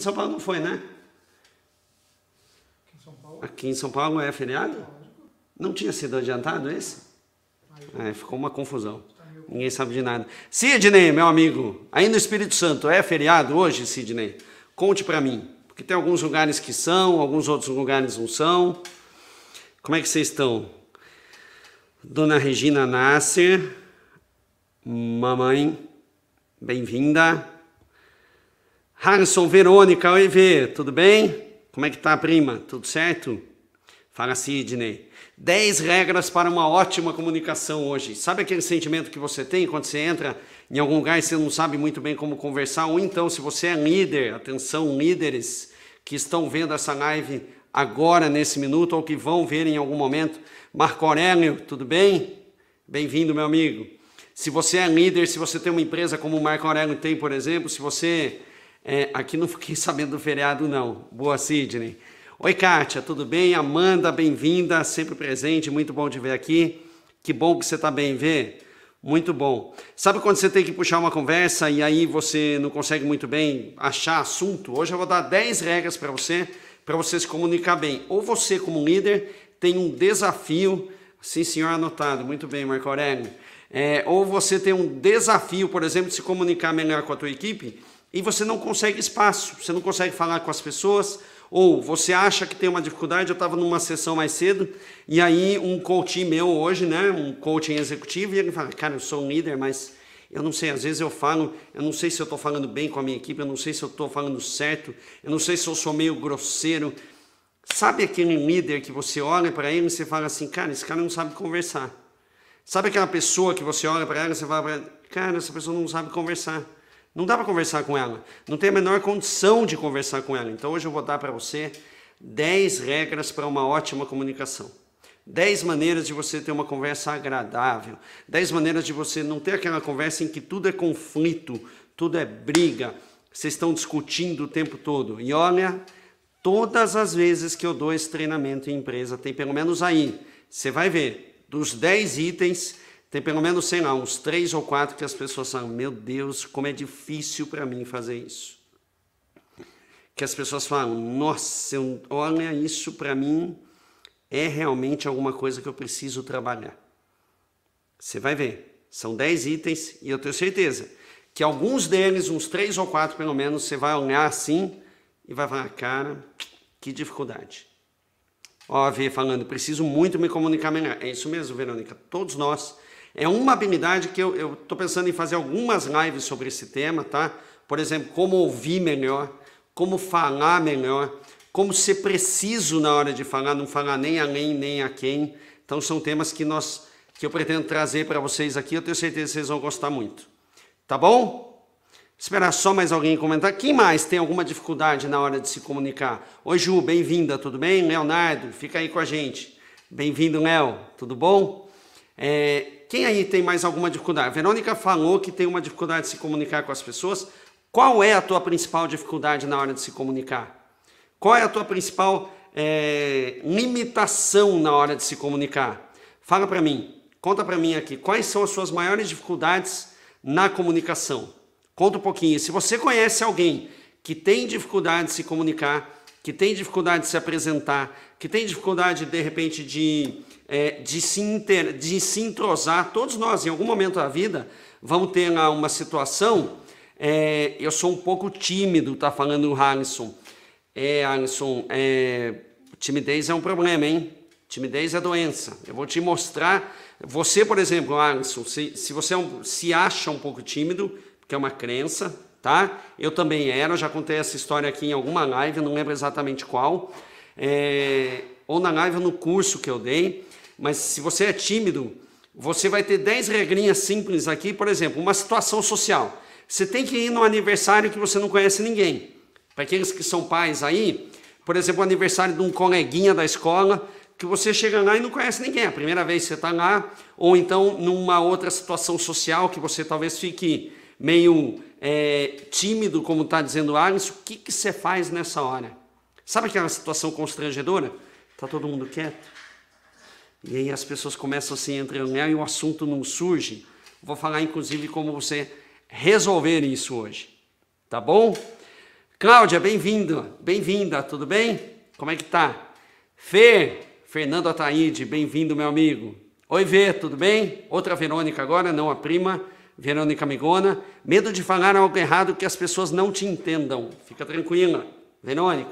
Em São Paulo não foi, né? Aqui em São Paulo, é feriado? Não tinha sido adiantado esse? É, ficou uma confusão. Tá Ninguém sabe de nada. Sidney, meu amigo, aí no Espírito Santo, é feriado hoje, Sidney? Conte para mim, porque tem alguns lugares que são, alguns outros lugares não são. Como é que vocês estão? Dona Regina Nasser, mamãe, bem-vinda. Harrison Verônica, oi Vê, tudo bem? Como é que tá, prima? Tudo certo? Fala Sidney. 10 regras para uma ótima comunicação hoje. Sabe aquele sentimento que você tem quando você entra em algum lugar e você não sabe muito bem como conversar? Ou então, se você é líder, atenção, líderes que estão vendo essa live agora, nesse minuto, ou que vão ver em algum momento. Marco Aurélio, tudo bem? Bem-vindo, meu amigo. Se você é líder, se você tem uma empresa como o Marco Aurélio tem, por exemplo, se você é, aqui não fiquei sabendo do feriado, não. Boa, Sidney. Oi, Kátia, tudo bem? Amanda, bem-vinda, sempre presente, muito bom te ver aqui. Que bom que você está bem, vê? Muito bom. Sabe quando você tem que puxar uma conversa e aí você não consegue muito bem achar assunto? Hoje eu vou dar 10 regras para você, para você se comunicar bem. Ou você, como líder, tem um desafio, sim senhor, anotado, muito bem, Marco Aurélio. É, ou você tem um desafio, por exemplo, de se comunicar melhor com a tua equipe, e você não consegue espaço, você não consegue falar com as pessoas, ou você acha que tem uma dificuldade. Eu estava numa sessão mais cedo e aí um coach meu hoje, né, um coaching executivo, e ele fala: Cara, eu sou um líder, mas eu não sei, às vezes eu falo, eu não sei se eu estou falando bem com a minha equipe, eu não sei se eu estou falando certo, eu não sei se eu sou meio grosseiro. Sabe aquele líder que você olha para ele e você fala assim, cara, esse cara não sabe conversar. Sabe aquela pessoa que você olha para ela e você fala, cara, essa pessoa não sabe conversar. Não dá para conversar com ela. Não tem a menor condição de conversar com ela. Então hoje eu vou dar para você 10 regras para uma ótima comunicação. 10 maneiras de você ter uma conversa agradável. 10 maneiras de você não ter aquela conversa em que tudo é conflito, tudo é briga. Vocês estão discutindo o tempo todo. E olha, todas as vezes que eu dou esse treinamento em empresa, tem pelo menos aí. Você vai ver, dos 10 itens, tem pelo menos, sei lá, uns três ou quatro que as pessoas falam: Meu Deus, como é difícil para mim fazer isso. Que as pessoas falam: Nossa, eu, olha, isso para mim é realmente alguma coisa que eu preciso trabalhar. Você vai ver, são dez itens e eu tenho certeza que alguns deles, uns três ou quatro pelo menos, você vai olhar assim e vai falar: Cara, que dificuldade. Ó, a falando, preciso muito me comunicar melhor. É isso mesmo, Verônica. Todos nós é uma habilidade que eu estou pensando em fazer algumas lives sobre esse tema, tá? Por exemplo, como ouvir melhor, como falar melhor, como ser preciso na hora de falar, não falar nem além nem a quem. Então são temas que nós que eu pretendo trazer para vocês aqui, eu tenho certeza que vocês vão gostar muito. Tá bom? Esperar só mais alguém comentar. Quem mais tem alguma dificuldade na hora de se comunicar? Oi, Ju, bem-vinda, tudo bem? Leonardo, fica aí com a gente. Bem-vindo, Léo, tudo bom? É, quem aí tem mais alguma dificuldade? A Verônica falou que tem uma dificuldade de se comunicar com as pessoas. Qual é a tua principal dificuldade na hora de se comunicar? Qual é a tua principal é, limitação na hora de se comunicar? Fala para mim, conta para mim aqui, quais são as suas maiores dificuldades na comunicação? Conta um pouquinho. Se você conhece alguém que tem dificuldade de se comunicar, que tem dificuldade de se apresentar, que tem dificuldade, de repente, de, é, de, se inter, de se entrosar. Todos nós, em algum momento da vida, vamos ter uma situação. É, eu sou um pouco tímido, tá falando o Harrison. É, Harrison, é, timidez é um problema, hein? Timidez é doença. Eu vou te mostrar. Você, por exemplo, Alisson, se, se você é um, se acha um pouco tímido, que é uma crença, tá? Eu também era, já contei essa história aqui em alguma live, não lembro exatamente qual, é, ou na live ou no curso que eu dei, mas se você é tímido, você vai ter 10 regrinhas simples aqui, por exemplo, uma situação social. Você tem que ir no aniversário que você não conhece ninguém. Para aqueles que são pais aí, por exemplo, o aniversário de um coleguinha da escola, que você chega lá e não conhece ninguém, a primeira vez que você está lá, ou então numa outra situação social que você talvez fique meio é, tímido, como está dizendo o Alisson, o que, que você faz nessa hora? Sabe aquela situação constrangedora? Está todo mundo quieto. E aí as pessoas começam a se assim, entreolhar e o assunto não surge. Vou falar, inclusive, como você resolver isso hoje. Tá bom? Cláudia, bem-vinda. Bem-vinda, tudo bem? Como é que tá? Fer, Fernando Ataíde, bem-vindo, meu amigo. Oi, Vê, tudo bem? Outra Verônica agora, não a prima. Verônica Migona, medo de falar algo errado que as pessoas não te entendam. Fica tranquila, Verônica.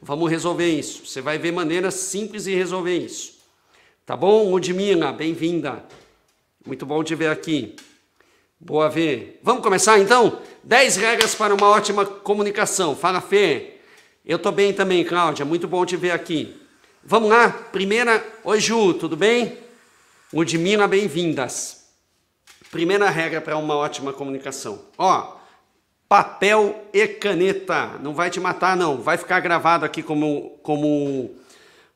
Vamos resolver isso. Você vai ver maneiras simples de resolver isso. Tá bom? Ludmila, bem-vinda. Muito bom te ver aqui. Boa ver. Vamos começar então? 10 regras para uma ótima comunicação. Fala, Fê. Eu tô bem também, Cláudia. Muito bom te ver aqui. Vamos lá? Primeira. Oi, Ju, tudo bem? Ludmila, bem-vindas. Primeira regra para uma ótima comunicação. Ó, papel e caneta. Não vai te matar, não. Vai ficar gravado aqui como, como,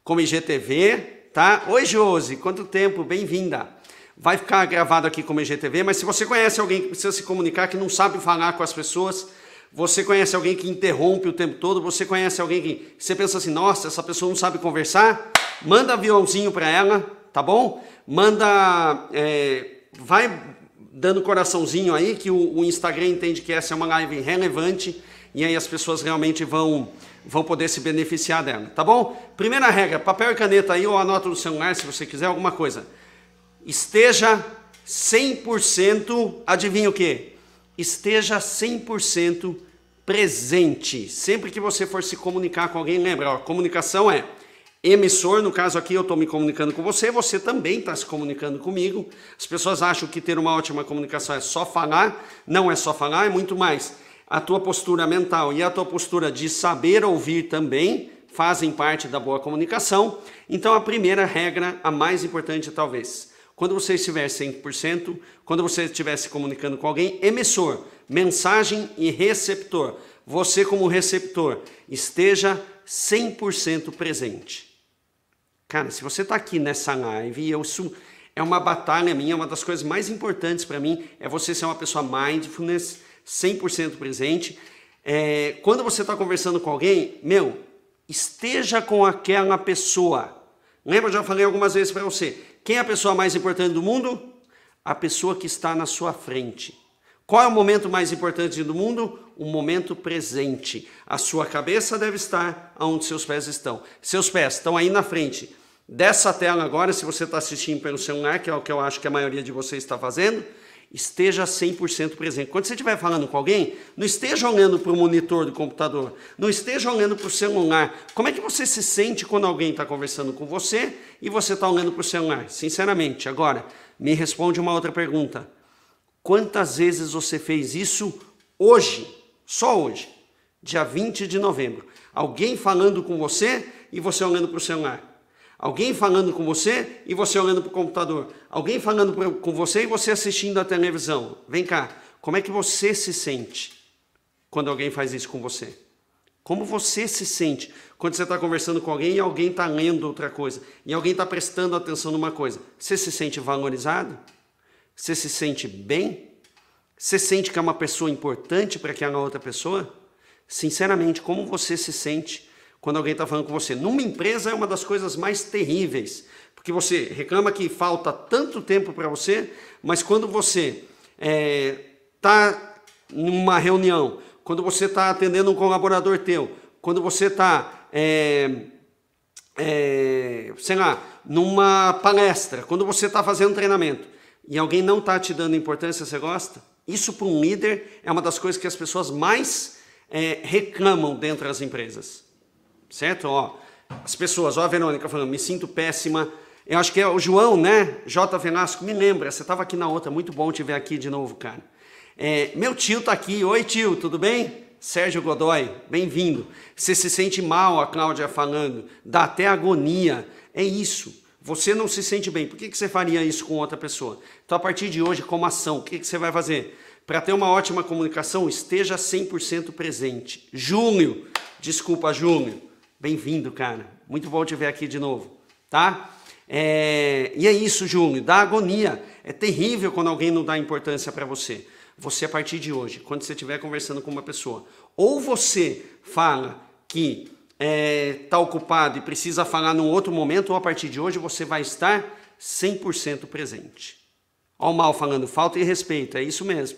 como IGTV, tá? Oi, Josi, quanto tempo? Bem-vinda. Vai ficar gravado aqui como IGTV, mas se você conhece alguém que precisa se comunicar, que não sabe falar com as pessoas, você conhece alguém que interrompe o tempo todo, você conhece alguém que você pensa assim, nossa, essa pessoa não sabe conversar, manda aviãozinho para ela, tá bom? Manda, é, vai dando coraçãozinho aí, que o, o, Instagram entende que essa é uma live relevante e aí as pessoas realmente vão, vão poder se beneficiar dela, tá bom? Primeira regra, papel e caneta aí ou anota no celular se você quiser alguma coisa. Esteja 100%, adivinha o que? Esteja 100% presente. Sempre que você for se comunicar com alguém, lembra, ó, comunicação é emissor, no caso aqui eu estou me comunicando com você, você também está se comunicando comigo. As pessoas acham que ter uma ótima comunicação é só falar, não é só falar, é muito mais. A tua postura mental e a tua postura de saber ouvir também fazem parte da boa comunicação. Então a primeira regra, a mais importante talvez, quando você estiver 100%, quando você estiver se comunicando com alguém, emissor, mensagem e receptor, você como receptor, esteja 100% presente. Cara, se você está aqui nessa live, eu isso é uma batalha minha, uma das coisas mais importantes para mim é você ser uma pessoa mindfulness, 100% presente. É, quando você está conversando com alguém, meu, esteja com aquela pessoa. Lembra, eu já falei algumas vezes para você, quem é a pessoa mais importante do mundo? A pessoa que está na sua frente. Qual é o momento mais importante do mundo? O momento presente. A sua cabeça deve estar onde seus pés estão. Seus pés estão aí na frente dessa tela agora, se você está assistindo pelo celular, que é o que eu acho que a maioria de vocês está fazendo, esteja 100% presente. Quando você estiver falando com alguém, não esteja olhando para o monitor do computador, não esteja olhando para o celular. Como é que você se sente quando alguém está conversando com você e você está olhando para o celular? Sinceramente, agora, me responde uma outra pergunta. Quantas vezes você fez isso hoje? Só hoje, dia 20 de novembro. Alguém falando com você e você olhando para o celular. Alguém falando com você e você olhando para o computador. Alguém falando com você e você assistindo à televisão. Vem cá, como é que você se sente quando alguém faz isso com você? Como você se sente quando você está conversando com alguém e alguém está lendo outra coisa? E alguém está prestando atenção numa coisa? Você se sente valorizado? Você se sente bem? Você sente que é uma pessoa importante para aquela outra pessoa? Sinceramente, como você se sente quando alguém está falando com você. Numa empresa é uma das coisas mais terríveis, porque você reclama que falta tanto tempo para você, mas quando você está é, tá numa reunião, quando você está atendendo um colaborador teu, quando você está, é, é, sei lá, numa palestra, quando você está fazendo treinamento e alguém não está te dando importância, você gosta? Isso para um líder é uma das coisas que as pessoas mais é, reclamam dentro das empresas certo? Ó, as pessoas, ó a Verônica falando, me sinto péssima. Eu acho que é o João, né? J. Venasco, me lembra, você estava aqui na outra, muito bom te ver aqui de novo, cara. É, meu tio tá aqui, oi tio, tudo bem? Sérgio Godoy, bem-vindo. Você se sente mal, a Cláudia falando, dá até agonia. É isso, você não se sente bem. Por que, que você faria isso com outra pessoa? Então, a partir de hoje, como ação, o que, que você vai fazer? Para ter uma ótima comunicação, esteja 100% presente. Júnior, desculpa, Júnior. Bem-vindo, cara. Muito bom te ver aqui de novo, tá? É... E é isso, Júnior, dá agonia. É terrível quando alguém não dá importância para você. Você, a partir de hoje, quando você estiver conversando com uma pessoa, ou você fala que está é, tá ocupado e precisa falar num outro momento, ou a partir de hoje você vai estar 100% presente. Olha o mal falando, falta e respeito, é isso mesmo.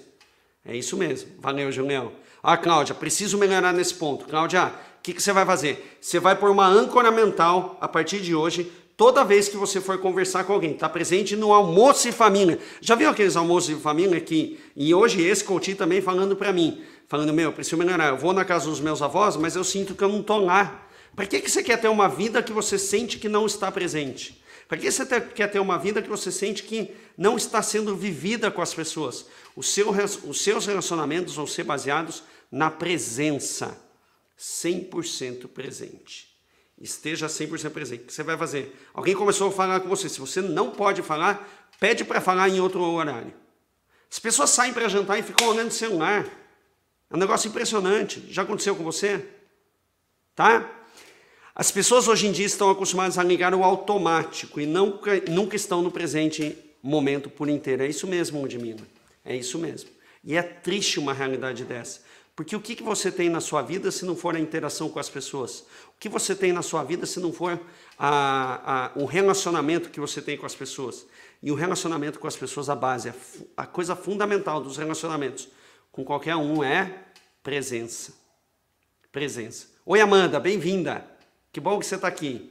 É isso mesmo. Valeu, Julião. Ah, Cláudia, preciso melhorar nesse ponto. Cláudia, o que, que você vai fazer? Você vai pôr uma âncora mental a partir de hoje toda vez que você for conversar com alguém, está presente no almoço e família. Já viu aqueles almoços e família que, e hoje esse coach também falando para mim, falando, meu, eu preciso melhorar, eu vou na casa dos meus avós, mas eu sinto que eu não estou lá. Para que, que você quer ter uma vida que você sente que não está presente? Para que você quer ter uma vida que você sente que não está sendo vivida com as pessoas? Seu, os seus relacionamentos vão ser baseados na presença 100% presente. Esteja 100% presente. O que você vai fazer? Alguém começou a falar com você. Se você não pode falar, pede para falar em outro horário. As pessoas saem para jantar e ficam olhando o celular. É um negócio impressionante. Já aconteceu com você? Tá? As pessoas hoje em dia estão acostumadas a ligar o automático e nunca, nunca estão no presente momento por inteiro. É isso mesmo, Udmina. É isso mesmo. E é triste uma realidade dessa. Porque o que, que você tem na sua vida se não for a interação com as pessoas? O que você tem na sua vida se não for a, a, o relacionamento que você tem com as pessoas? E o relacionamento com as pessoas, a base, a, a coisa fundamental dos relacionamentos com qualquer um é presença. Presença. Oi, Amanda, bem-vinda. Que bom que você está aqui.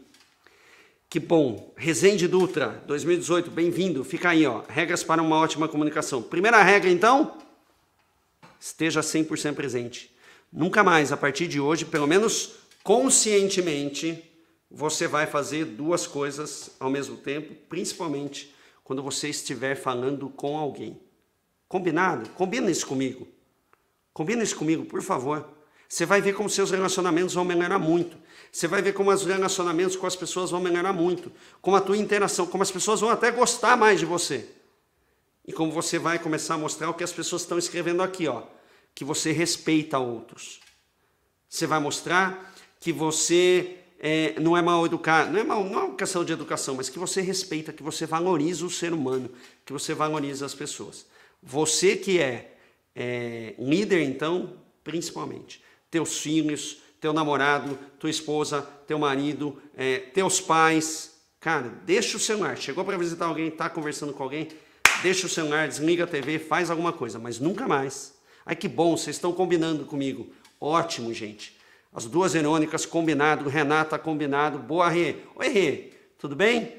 Que bom. Resende Dutra, 2018, bem-vindo. Fica aí, ó. Regras para uma ótima comunicação. Primeira regra, então esteja 100% presente. Nunca mais, a partir de hoje, pelo menos conscientemente, você vai fazer duas coisas ao mesmo tempo, principalmente quando você estiver falando com alguém. Combinado? Combina isso comigo. Combina isso comigo, por favor. Você vai ver como seus relacionamentos vão melhorar muito. Você vai ver como os relacionamentos com as pessoas vão melhorar muito. Como a tua interação, como as pessoas vão até gostar mais de você. E como você vai começar a mostrar o que as pessoas estão escrevendo aqui, ó, que você respeita outros. Você vai mostrar que você é, não é mal educado, não é mal, não é uma questão de educação, mas que você respeita, que você valoriza o ser humano, que você valoriza as pessoas. Você que é, é líder, então, principalmente, teus filhos, teu namorado, tua esposa, teu marido, é, teus pais, cara, deixa o celular. Chegou para visitar alguém, está conversando com alguém, deixa o celular, desliga a TV, faz alguma coisa, mas nunca mais. Ai que bom, vocês estão combinando comigo. Ótimo, gente. As duas Verônicas combinado, Renata combinado, boa Rê. Oi Rê, tudo bem?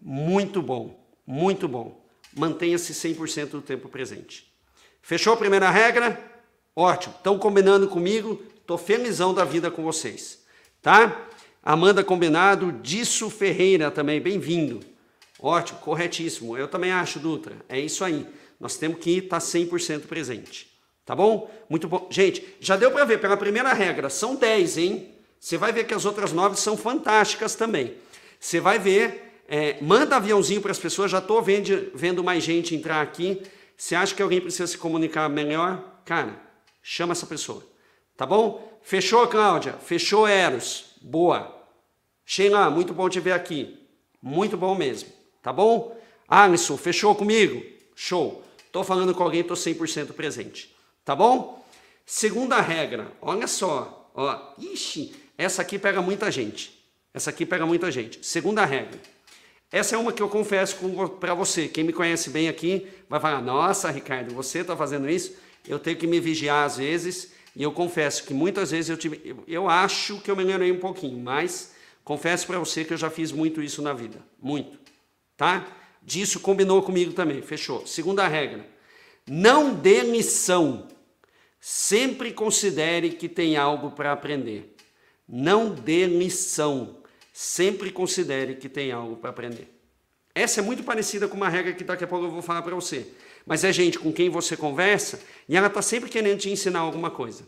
Muito bom, muito bom. Mantenha-se 100% do tempo presente. Fechou a primeira regra? Ótimo, estão combinando comigo, estou felizão da vida com vocês, tá? Amanda Combinado, Disso Ferreira também, bem-vindo. Ótimo, corretíssimo. Eu também acho, Dutra. É isso aí. Nós temos que estar 100% presente. Tá bom? Muito bom. Gente, já deu para ver pela primeira regra, são 10, hein? Você vai ver que as outras 9 são fantásticas também. Você vai ver, é, manda aviãozinho para as pessoas, já estou vendo, vendo mais gente entrar aqui. Você acha que alguém precisa se comunicar melhor? Cara, chama essa pessoa. Tá bom? Fechou, Cláudia? Fechou, Eros. Boa. Sheila, muito bom te ver aqui. Muito bom mesmo. Tá bom? Alisson, fechou comigo? Show. Tô falando com alguém, tô 100% presente. Tá bom? Segunda regra, olha só. Ó, ixi, essa aqui pega muita gente. Essa aqui pega muita gente. Segunda regra. Essa é uma que eu confesso para você. Quem me conhece bem aqui vai falar: Nossa, Ricardo, você está fazendo isso? Eu tenho que me vigiar às vezes. E eu confesso que muitas vezes eu tive. Eu, eu acho que eu melhorei um pouquinho, mas confesso para você que eu já fiz muito isso na vida. Muito tá? Disso combinou comigo também, fechou. Segunda regra: não dê lição. Sempre considere que tem algo para aprender. Não dê lição. Sempre considere que tem algo para aprender. Essa é muito parecida com uma regra que daqui a pouco eu vou falar para você. Mas é gente com quem você conversa e ela está sempre querendo te ensinar alguma coisa.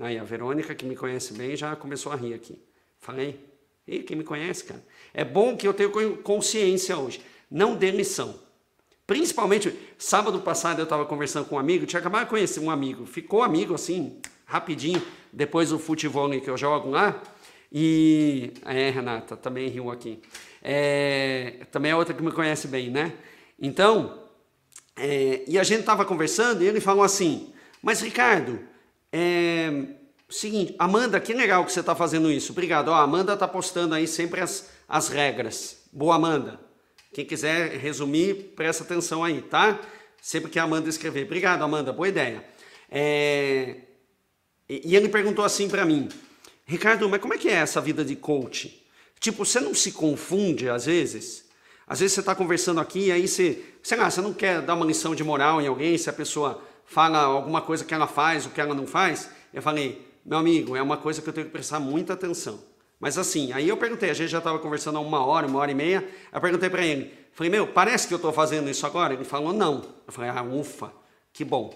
Aí a Verônica, que me conhece bem, já começou a rir aqui. Falei? E quem me conhece, cara, é bom que eu tenha consciência hoje. Não demissão. Principalmente, sábado passado eu estava conversando com um amigo, tinha acabado de conhecer um amigo, ficou amigo assim, rapidinho, depois do futebol que eu jogo lá. E. É, Renata, também riu aqui. É, também é outra que me conhece bem, né? Então, é, e a gente estava conversando e ele falou assim: Mas Ricardo, é, Seguinte, Amanda, que legal que você está fazendo isso. Obrigado. Ó, a Amanda está postando aí sempre as, as regras. Boa, Amanda. Quem quiser resumir, presta atenção aí, tá? Sempre que a Amanda escrever. Obrigado, Amanda. Boa ideia. É... E ele perguntou assim para mim. Ricardo, mas como é que é essa vida de coach? Tipo, você não se confunde às vezes? Às vezes você está conversando aqui e aí você, sei lá, você não quer dar uma lição de moral em alguém, se a pessoa fala alguma coisa que ela faz, o que ela não faz. Eu falei, meu amigo, é uma coisa que eu tenho que prestar muita atenção. Mas assim, aí eu perguntei, a gente já estava conversando há uma hora, uma hora e meia, eu perguntei para ele, falei, meu, parece que eu estou fazendo isso agora? Ele falou, não. Eu falei, ah, ufa, que bom,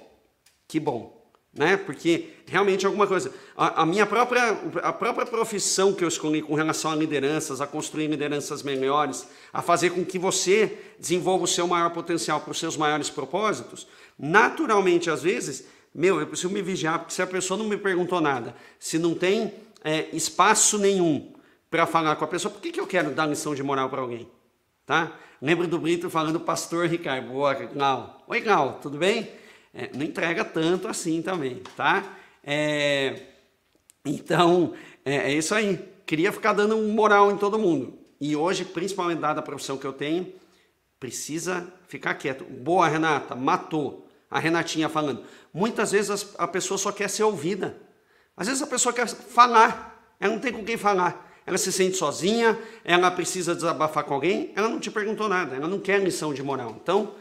que bom, né? Porque realmente é alguma coisa. A, a minha própria, a própria profissão que eu escolhi com relação a lideranças, a construir lideranças melhores, a fazer com que você desenvolva o seu maior potencial para os seus maiores propósitos, naturalmente, às vezes, meu, eu preciso me vigiar, porque se a pessoa não me perguntou nada, se não tem é, espaço nenhum para falar com a pessoa, por que, que eu quero dar lição de moral para alguém? Tá? Lembro do Brito falando pastor Ricardo. Boa, Gal. Oi, Gal, tudo bem? É, não entrega tanto assim também, tá? É, então, é, é, isso aí. Queria ficar dando moral em todo mundo. E hoje, principalmente dada a profissão que eu tenho, precisa ficar quieto. Boa, Renata, matou a Renatinha falando. Muitas vezes a pessoa só quer ser ouvida. Às vezes a pessoa quer falar, ela não tem com quem falar. Ela se sente sozinha, ela precisa desabafar com alguém, ela não te perguntou nada, ela não quer lição de moral. Então,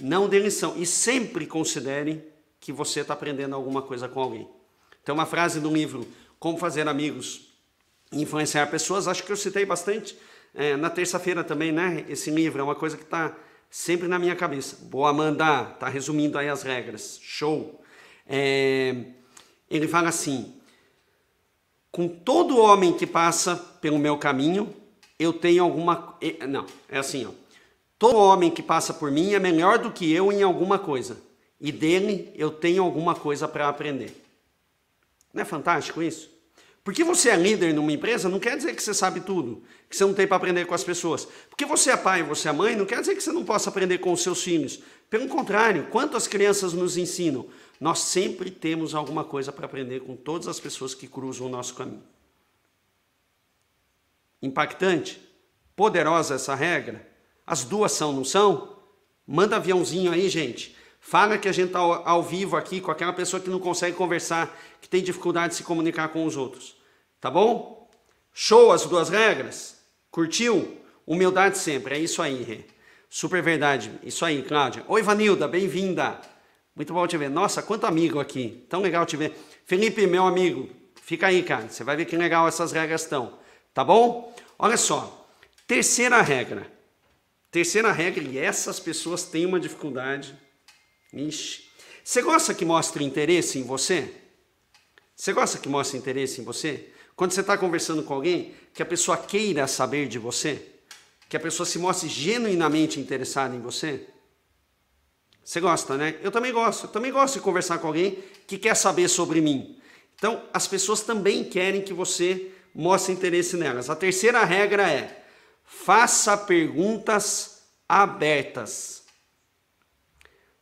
não dê lição. E sempre considere que você está aprendendo alguma coisa com alguém. Tem uma frase do livro Como Fazer Amigos e Influenciar Pessoas, acho que eu citei bastante é, na terça-feira também, né? Esse livro é uma coisa que está sempre na minha cabeça. Boa, Amanda, tá resumindo aí as regras. Show. É, ele fala assim: com todo homem que passa pelo meu caminho, eu tenho alguma. É, não, é assim, ó. Todo homem que passa por mim é melhor do que eu em alguma coisa. E dele eu tenho alguma coisa para aprender. Não é fantástico isso? Porque você é líder numa empresa não quer dizer que você sabe tudo, que você não tem para aprender com as pessoas. Porque você é pai, e você é mãe, não quer dizer que você não possa aprender com os seus filhos. Pelo contrário, quanto as crianças nos ensinam, nós sempre temos alguma coisa para aprender com todas as pessoas que cruzam o nosso caminho. Impactante? Poderosa essa regra? As duas são, não são? Manda aviãozinho aí, gente. Fala que a gente está ao, vivo aqui com aquela pessoa que não consegue conversar, que tem dificuldade de se comunicar com os outros. Tá bom? Show as duas regras? Curtiu? Humildade sempre, é isso aí, Rê. Super verdade, isso aí, Cláudia. Oi, Vanilda, bem-vinda. Muito bom te ver. Nossa, quanto amigo aqui. Tão legal te ver. Felipe, meu amigo, fica aí, cara. Você vai ver que legal essas regras estão. Tá bom? Olha só. Terceira regra. Terceira regra, e essas pessoas têm uma dificuldade. Ixi. Você gosta que mostre interesse em você? Você gosta que mostre interesse em você? Quando você está conversando com alguém, que a pessoa queira saber de você, que a pessoa se mostre genuinamente interessada em você. Você gosta, né? Eu também gosto. Eu também gosto de conversar com alguém que quer saber sobre mim. Então, as pessoas também querem que você mostre interesse nelas. A terceira regra é: faça perguntas abertas.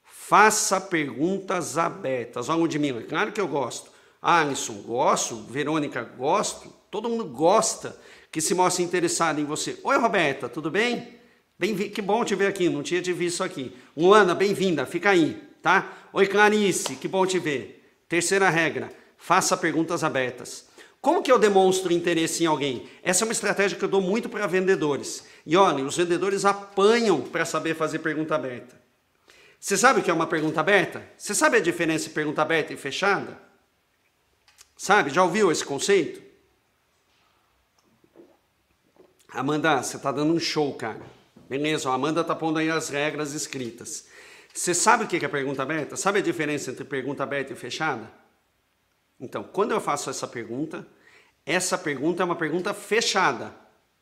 Faça perguntas abertas. Olha, mim? É claro que eu gosto. Ah, Alisson, gosto. Verônica, gosto. Todo mundo gosta que se mostre interessado em você. Oi, Roberta, tudo bem? bem que bom te ver aqui, não tinha te visto aqui. Luana, bem-vinda, fica aí, tá? Oi, Clarice, que bom te ver. Terceira regra, faça perguntas abertas. Como que eu demonstro interesse em alguém? Essa é uma estratégia que eu dou muito para vendedores. E olha, os vendedores apanham para saber fazer pergunta aberta. Você sabe o que é uma pergunta aberta? Você sabe a diferença entre pergunta aberta e fechada? Sabe, já ouviu esse conceito? Amanda, você está dando um show, cara. Beleza, a Amanda está pondo aí as regras escritas. Você sabe o que é pergunta aberta? Sabe a diferença entre pergunta aberta e fechada? Então, quando eu faço essa pergunta, essa pergunta é uma pergunta fechada.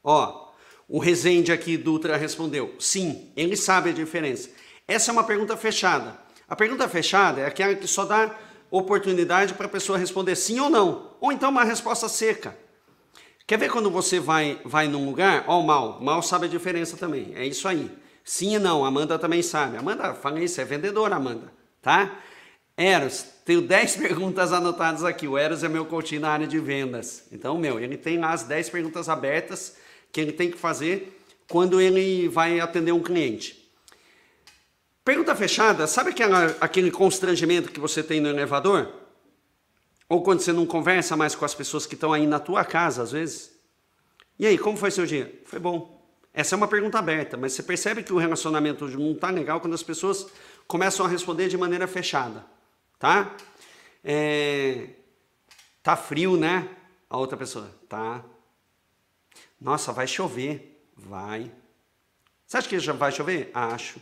Ó, o Rezende aqui, Dutra, respondeu. Sim, ele sabe a diferença. Essa é uma pergunta fechada. A pergunta fechada é aquela que só dá oportunidade para a pessoa responder sim ou não, ou então uma resposta seca. Quer ver quando você vai, vai num lugar? Ó, oh, Mal. Mal sabe a diferença também. É isso aí. Sim e não. Amanda também sabe. Amanda, fala isso. É vendedora, Amanda. Tá? Eros, tenho 10 perguntas anotadas aqui. O Eros é meu coach na área de vendas. Então, meu, ele tem lá as 10 perguntas abertas que ele tem que fazer quando ele vai atender um cliente. Pergunta fechada, sabe aquela, aquele constrangimento que você tem no elevador? Ou quando você não conversa mais com as pessoas que estão aí na tua casa, às vezes? E aí, como foi seu dia? Foi bom. Essa é uma pergunta aberta, mas você percebe que o relacionamento não está legal quando as pessoas começam a responder de maneira fechada, tá? É... Tá frio, né? A outra pessoa, tá. Nossa, vai chover. Vai. Você acha que já vai chover? Acho.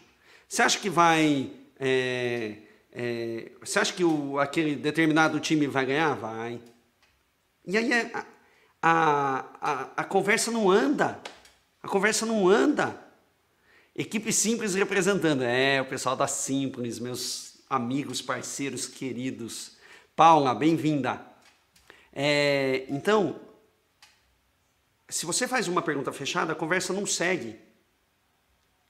Você acha que vai. É, é, você acha que o, aquele determinado time vai ganhar? Vai. E aí é, a, a, a, a conversa não anda. A conversa não anda. Equipe Simples representando. É, o pessoal da Simples, meus amigos, parceiros queridos. Paula, bem-vinda. É, então, se você faz uma pergunta fechada, a conversa não segue.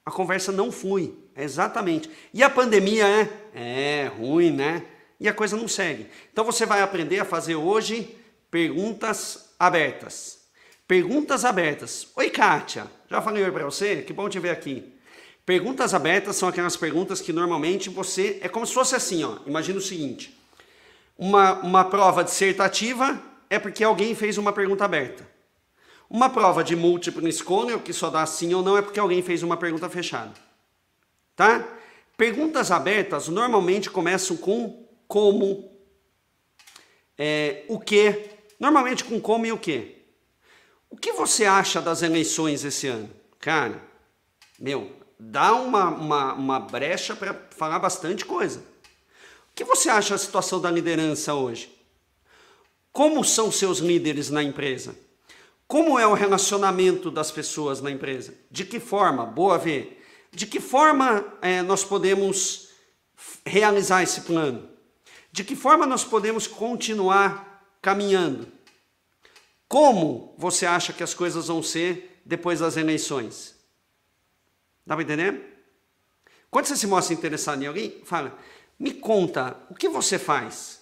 A conversa não flui. Exatamente. E a pandemia é? É ruim, né? E a coisa não segue. Então você vai aprender a fazer hoje perguntas abertas. Perguntas abertas. Oi, Kátia. Já falei oi para você? Que bom te ver aqui. Perguntas abertas são aquelas perguntas que normalmente você. É como se fosse assim, ó. Imagina o seguinte: uma, uma prova dissertativa é porque alguém fez uma pergunta aberta. Uma prova de múltiplo escolha, que só dá sim ou não, é porque alguém fez uma pergunta fechada tá? Perguntas abertas normalmente começam com como, é, o que, normalmente com como e o que. O que você acha das eleições esse ano? Cara, meu, dá uma, uma, uma brecha para falar bastante coisa. O que você acha da situação da liderança hoje? Como são seus líderes na empresa? Como é o relacionamento das pessoas na empresa? De que forma? Boa ver de que forma é, nós podemos realizar esse plano? De que forma nós podemos continuar caminhando? Como você acha que as coisas vão ser depois das eleições? Dá para entender? Quando você se mostra interessado em alguém, fala: me conta, o que você faz?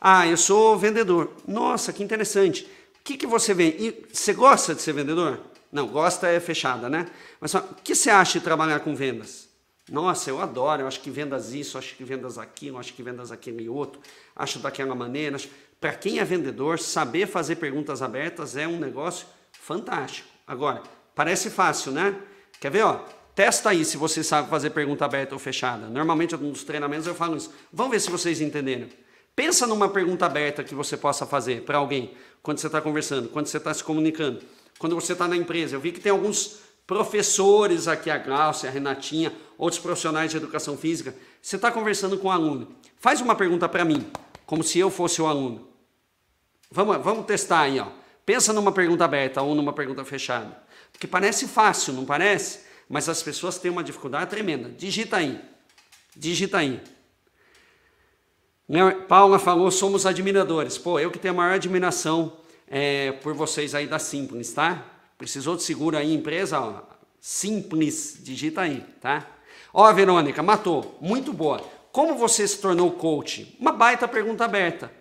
Ah, eu sou vendedor. Nossa, que interessante. O que, que você vende? E você gosta de ser vendedor? Não, gosta é fechada, né? Mas o que você acha de trabalhar com vendas? Nossa, eu adoro, eu acho que vendas isso, acho que vendas aquilo, acho que vendas aquele outro, acho daquela maneira. Acho... Para quem é vendedor, saber fazer perguntas abertas é um negócio fantástico. Agora, parece fácil, né? Quer ver, ó? Testa aí se você sabe fazer pergunta aberta ou fechada. Normalmente, nos treinamentos eu falo isso. Vamos ver se vocês entenderam. Pensa numa pergunta aberta que você possa fazer para alguém quando você está conversando, quando você está se comunicando quando você está na empresa. Eu vi que tem alguns professores aqui, a Glaucia, a Renatinha, outros profissionais de educação física. Você está conversando com o um aluno. Faz uma pergunta para mim, como se eu fosse o aluno. Vamos, vamos testar aí, ó. Pensa numa pergunta aberta ou numa pergunta fechada. Porque parece fácil, não parece? Mas as pessoas têm uma dificuldade tremenda. Digita aí. Digita aí. Né, Paula falou, somos admiradores. Pô, eu que tenho a maior admiração é, por vocês aí da Simples, tá? Precisou de seguro aí, empresa? Ó, Simples, digita aí, tá? Ó, Verônica, matou. Muito boa. Como você se tornou coach? Uma baita pergunta aberta,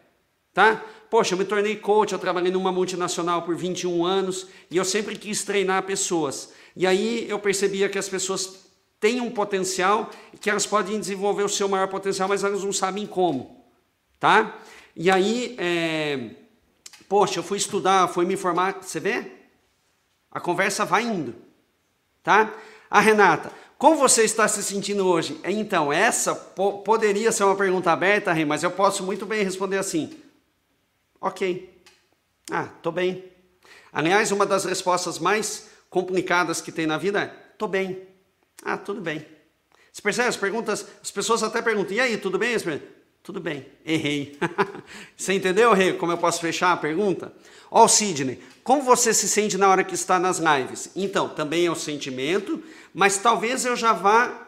tá? Poxa, eu me tornei coach, eu trabalhei numa multinacional por 21 anos e eu sempre quis treinar pessoas. E aí eu percebia que as pessoas têm um potencial e que elas podem desenvolver o seu maior potencial, mas elas não sabem como, tá? E aí, é Poxa, eu fui estudar, fui me informar. Você vê? A conversa vai indo. Tá? A ah, Renata, como você está se sentindo hoje? É, então, essa po poderia ser uma pergunta aberta, Rei, mas eu posso muito bem responder assim. Ok. Ah, tô bem. Aliás, uma das respostas mais complicadas que tem na vida é: tô bem. Ah, tudo bem. Você percebe? As perguntas, as pessoas até perguntam: e aí, tudo bem? Tudo bem, errei. você entendeu, Rê, como eu posso fechar a pergunta? Ó, oh, Sidney, como você se sente na hora que está nas lives? Então, também é o sentimento, mas talvez eu já vá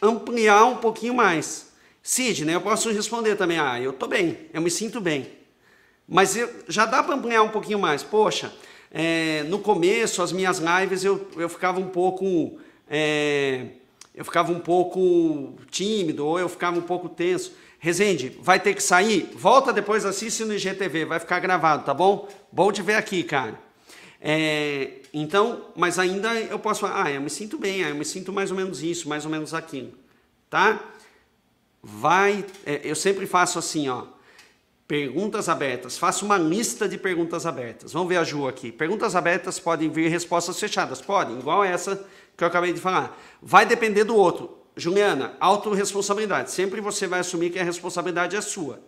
ampliar um pouquinho mais. Sidney, eu posso responder também, ah, eu tô bem, eu me sinto bem. Mas eu, já dá para ampliar um pouquinho mais. Poxa, é, no começo, as minhas lives, eu, eu ficava um pouco... É, eu ficava um pouco tímido, ou eu ficava um pouco tenso. Rezende, vai ter que sair? Volta depois, assiste no IGTV, vai ficar gravado, tá bom? Bom te ver aqui, cara. É, então, mas ainda eu posso falar, ah, eu me sinto bem, ah, eu me sinto mais ou menos isso, mais ou menos aquilo, tá? Vai, é, eu sempre faço assim, ó, perguntas abertas, faço uma lista de perguntas abertas. Vamos ver a Ju aqui. Perguntas abertas podem vir respostas fechadas, podem, igual essa que eu acabei de falar. Vai depender do outro Juliana, autorresponsabilidade. Sempre você vai assumir que a responsabilidade é sua.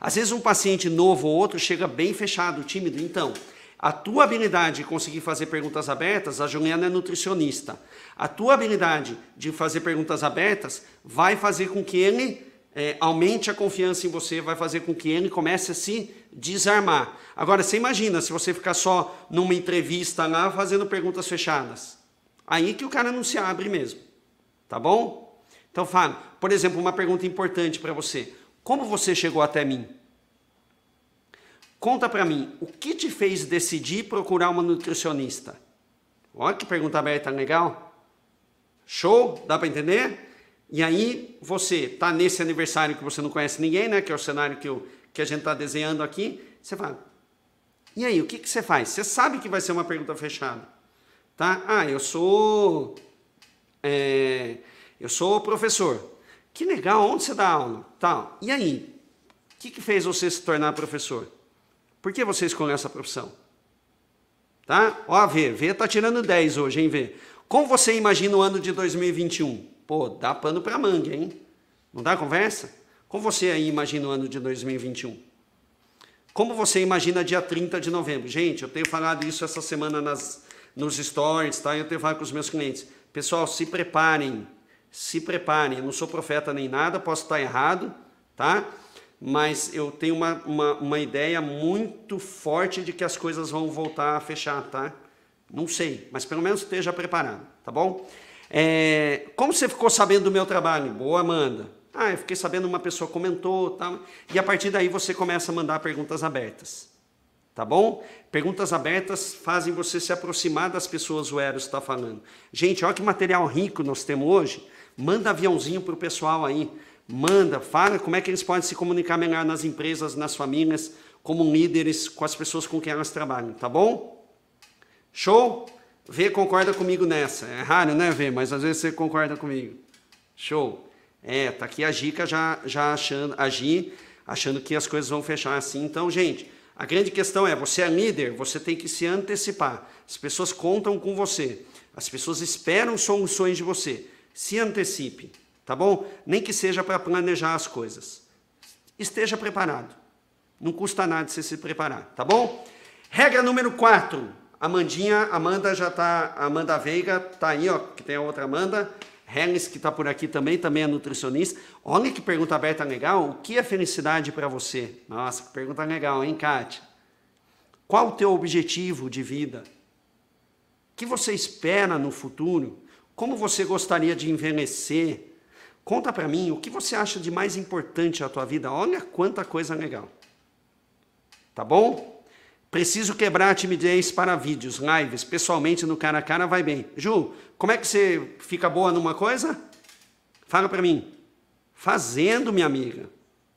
Às vezes um paciente novo ou outro chega bem fechado, tímido. Então, a tua habilidade de conseguir fazer perguntas abertas, a Juliana é nutricionista. A tua habilidade de fazer perguntas abertas vai fazer com que ele é, aumente a confiança em você, vai fazer com que ele comece a se desarmar. Agora, você imagina se você ficar só numa entrevista lá fazendo perguntas fechadas. Aí que o cara não se abre mesmo. Tá bom? Então, Fábio, por exemplo, uma pergunta importante para você. Como você chegou até mim? Conta para mim, o que te fez decidir procurar uma nutricionista? Olha que pergunta aberta legal. Show? Dá para entender? E aí você está nesse aniversário que você não conhece ninguém, né? Que é o cenário que, eu, que a gente está desenhando aqui. Você fala, e aí, o que, que você faz? Você sabe que vai ser uma pergunta fechada. Tá? Ah, eu sou... É, eu sou professor. Que legal, onde você dá aula? Tal. E aí? O que, que fez você se tornar professor? Por que você escolheu essa profissão? Tá? Ó, V, V tá tirando 10 hoje, hein, V? Como você imagina o ano de 2021? Pô, dá pano para manga, hein? Não dá conversa? Como você aí imagina o ano de 2021? Como você imagina dia 30 de novembro? Gente, eu tenho falado isso essa semana nas, nos stories, tá? Eu tenho falado com os meus clientes. Pessoal, se preparem se preparem. Eu não sou profeta nem nada, posso estar errado, tá? Mas eu tenho uma, uma, uma ideia muito forte de que as coisas vão voltar a fechar, tá? Não sei, mas pelo menos esteja preparado, tá bom? É, como você ficou sabendo do meu trabalho? Boa, Amanda. Ah, eu fiquei sabendo, uma pessoa comentou, tá? e a partir daí você começa a mandar perguntas abertas. Tá bom? Perguntas abertas fazem você se aproximar das pessoas o Eros está falando. Gente, olha que material rico nós temos hoje. Manda aviãozinho para o pessoal aí. Manda, fala como é que eles podem se comunicar melhor nas empresas, nas famílias, como líderes, com as pessoas com quem elas trabalham, tá bom? Show? Vê, concorda comigo nessa. É raro, né, Vê? Mas às vezes você concorda comigo. Show. É, tá aqui a Gica já, já achando, a Gi, achando que as coisas vão fechar assim. Então, gente, a grande questão é, você é líder, você tem que se antecipar. As pessoas contam com você. As pessoas esperam soluções de você se antecipe, tá bom? Nem que seja para planejar as coisas. Esteja preparado. Não custa nada você se preparar, tá bom? Regra número 4. Amandinha, Amanda já tá, Amanda Veiga tá aí, ó, que tem a outra Amanda. Helles, que está por aqui também, também é nutricionista. Olha que pergunta aberta legal. O que é felicidade para você? Nossa, que pergunta legal, hein, Kátia? Qual o teu objetivo de vida? O que você espera no futuro? Como você gostaria de envelhecer? Conta para mim o que você acha de mais importante na tua vida. Olha quanta coisa legal. Tá bom? Preciso quebrar a timidez para vídeos, lives, pessoalmente no cara a cara vai bem. Ju, como é que você fica boa numa coisa? Fala para mim. Fazendo, minha amiga.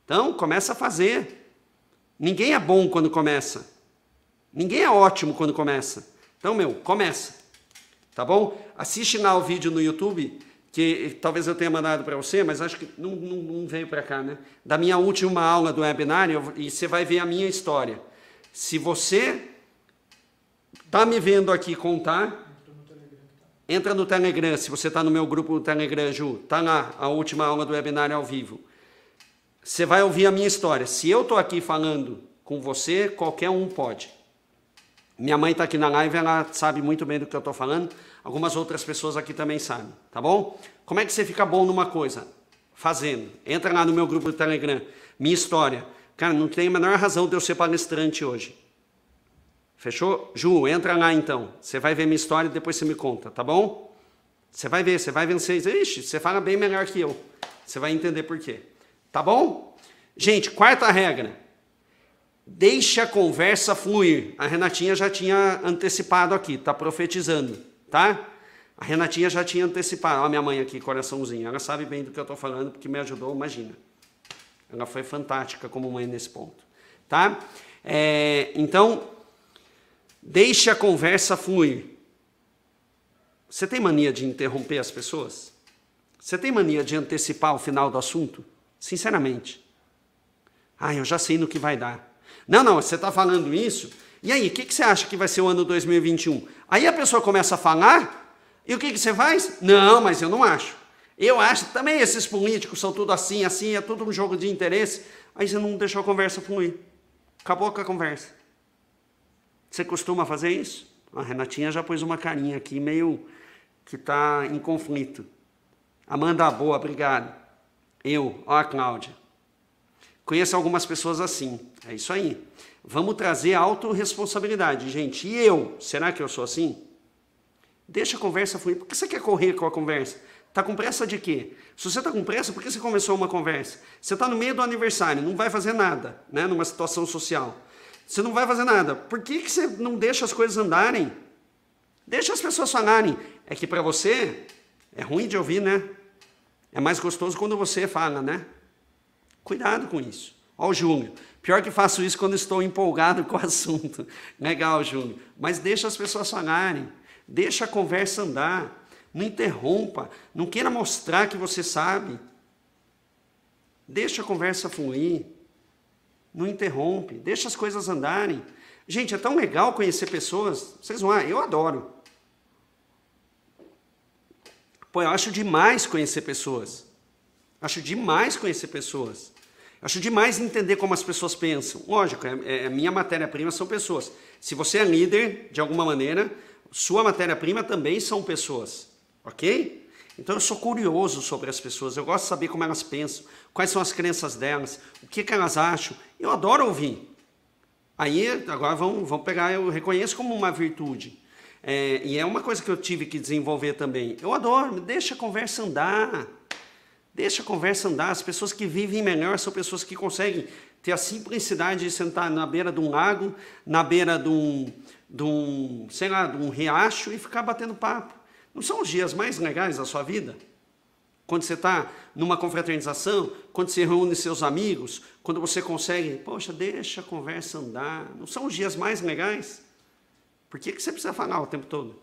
Então, começa a fazer. Ninguém é bom quando começa. Ninguém é ótimo quando começa. Então, meu, começa. Tá bom? Assiste lá o vídeo no YouTube, que talvez eu tenha mandado para você, mas acho que não, não, não veio para cá, né? Da minha última aula do webinário, e você vai ver a minha história. Se você tá me vendo aqui contar, entra no Telegram. Se você está no meu grupo do Telegram, Ju, tá lá a última aula do webinário ao vivo. Você vai ouvir a minha história. Se eu estou aqui falando com você, qualquer um pode. Minha mãe está aqui na live, ela sabe muito bem do que eu estou falando. Algumas outras pessoas aqui também sabem, tá bom? Como é que você fica bom numa coisa? Fazendo. Entra lá no meu grupo do Telegram. Minha história. Cara, não tem a menor razão de eu ser palestrante hoje. Fechou? Ju, entra lá então. Você vai ver minha história e depois você me conta, tá bom? Você vai ver, você vai vencer. Ixi, você fala bem melhor que eu. Você vai entender por quê. Tá bom? Gente, quarta regra. Deixe a conversa fluir. A Renatinha já tinha antecipado aqui, está profetizando, tá? A Renatinha já tinha antecipado. A minha mãe aqui, coraçãozinho. Ela sabe bem do que eu estou falando, porque me ajudou, imagina. Ela foi fantástica como mãe nesse ponto, tá? É, então, deixe a conversa fluir. Você tem mania de interromper as pessoas? Você tem mania de antecipar o final do assunto? Sinceramente. Ah, eu já sei no que vai dar. Não, não, você está falando isso. E aí, o que, que, você acha que vai ser o ano 2021? Aí a pessoa começa a falar, e o que, que você faz? Não, mas eu não acho. Eu acho também esses políticos são tudo assim, assim, é tudo um jogo de interesse. Aí você não deixou a conversa fluir. Acabou com a conversa. Você costuma fazer isso? A Renatinha já pôs uma carinha aqui, meio que está em conflito. Amanda Boa, obrigado. Eu, ó a Cláudia. Conheço algumas pessoas assim. É isso aí. Vamos trazer autorresponsabilidade, gente. E eu? Será que eu sou assim? Deixa a conversa fluir. Por que você quer correr com a conversa? Tá com pressa de quê? Se você tá com pressa, por que você começou uma conversa? Você tá no meio do aniversário, não vai fazer nada, né? Numa situação social. Você não vai fazer nada. Por que, que você não deixa as coisas andarem? Deixa as pessoas falarem. É que para você é ruim de ouvir, né? É mais gostoso quando você fala, né? Cuidado com isso. Ó, o Júnior. Pior que faço isso quando estou empolgado com o assunto. Legal, Júnior. Mas deixa as pessoas falarem. Deixa a conversa andar. Não interrompa. Não queira mostrar que você sabe. Deixa a conversa fluir. Não interrompe. Deixa as coisas andarem. Gente, é tão legal conhecer pessoas. Vocês vão, lá, eu adoro. Pô, eu acho demais conhecer pessoas. Acho demais conhecer pessoas. Acho demais entender como as pessoas pensam. Lógico, é, é, é minha matéria-prima são pessoas. Se você é líder, de alguma maneira, sua matéria-prima também são pessoas, ok? Então eu sou curioso sobre as pessoas, eu gosto de saber como elas pensam, quais são as crenças delas, o que, que elas acham. Eu adoro ouvir. Aí, agora vamos, vamos pegar, eu reconheço como uma virtude. É, e é uma coisa que eu tive que desenvolver também. Eu adoro, deixa a conversa andar. Deixa a conversa andar. As pessoas que vivem melhor são pessoas que conseguem ter a simplicidade de sentar na beira de um lago, na beira de um, de um sei lá, de um riacho e ficar batendo papo. Não são os dias mais legais da sua vida? Quando você está numa confraternização, quando você reúne seus amigos, quando você consegue, poxa, deixa a conversa andar. Não são os dias mais legais? Por que, que você precisa falar o tempo todo?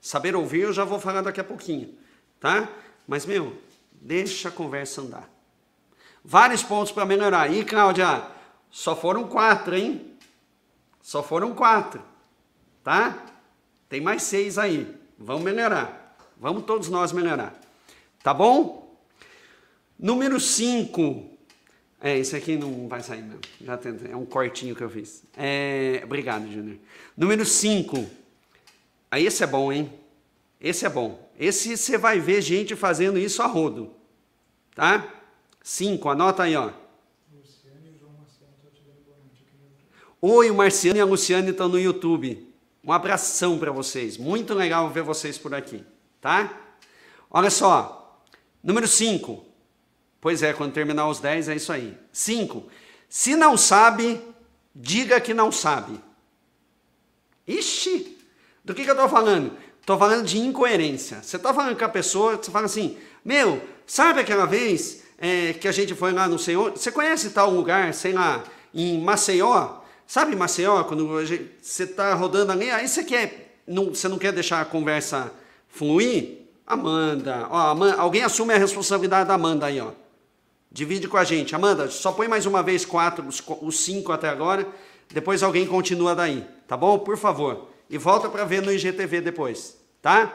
Saber ouvir eu já vou falar daqui a pouquinho, tá? Mas, meu, Deixa a conversa andar. Vários pontos para melhorar. E, Cláudia, só foram quatro, hein? Só foram quatro, tá? Tem mais seis aí. Vamos melhorar. Vamos todos nós melhorar. Tá bom? Número cinco. É, isso aqui não vai sair não. Já tentei. É um cortinho que eu fiz. É... Obrigado, Júnior. Número cinco. Aí ah, esse é bom, hein? Esse é bom. Esse você vai ver gente fazendo isso a rodo. Tá? Cinco, anota aí, ó. Oi, o Marciano e a Luciane estão no YouTube. Um abração para vocês. Muito legal ver vocês por aqui, tá? Olha só. Número 5. Pois é, quando terminar os 10 é isso aí. 5. Se não sabe, diga que não sabe. Ixi! Do que, que eu estou falando? Estou falando de incoerência. Você está falando com a pessoa, você fala assim, meu, sabe aquela vez é, que a gente foi lá no Senhor? Você conhece tal lugar, sei lá, em Maceió? Sabe Maceió, quando você está rodando ali, aí você quer, não, você não quer deixar a conversa fluir? Amanda, ó, Amanda, alguém assume a responsabilidade da Amanda aí, ó. Divide com a gente. Amanda, só põe mais uma vez quatro, os, os cinco até agora. Depois alguém continua daí, tá bom? Por favor. E volta para ver no IGTV depois tá?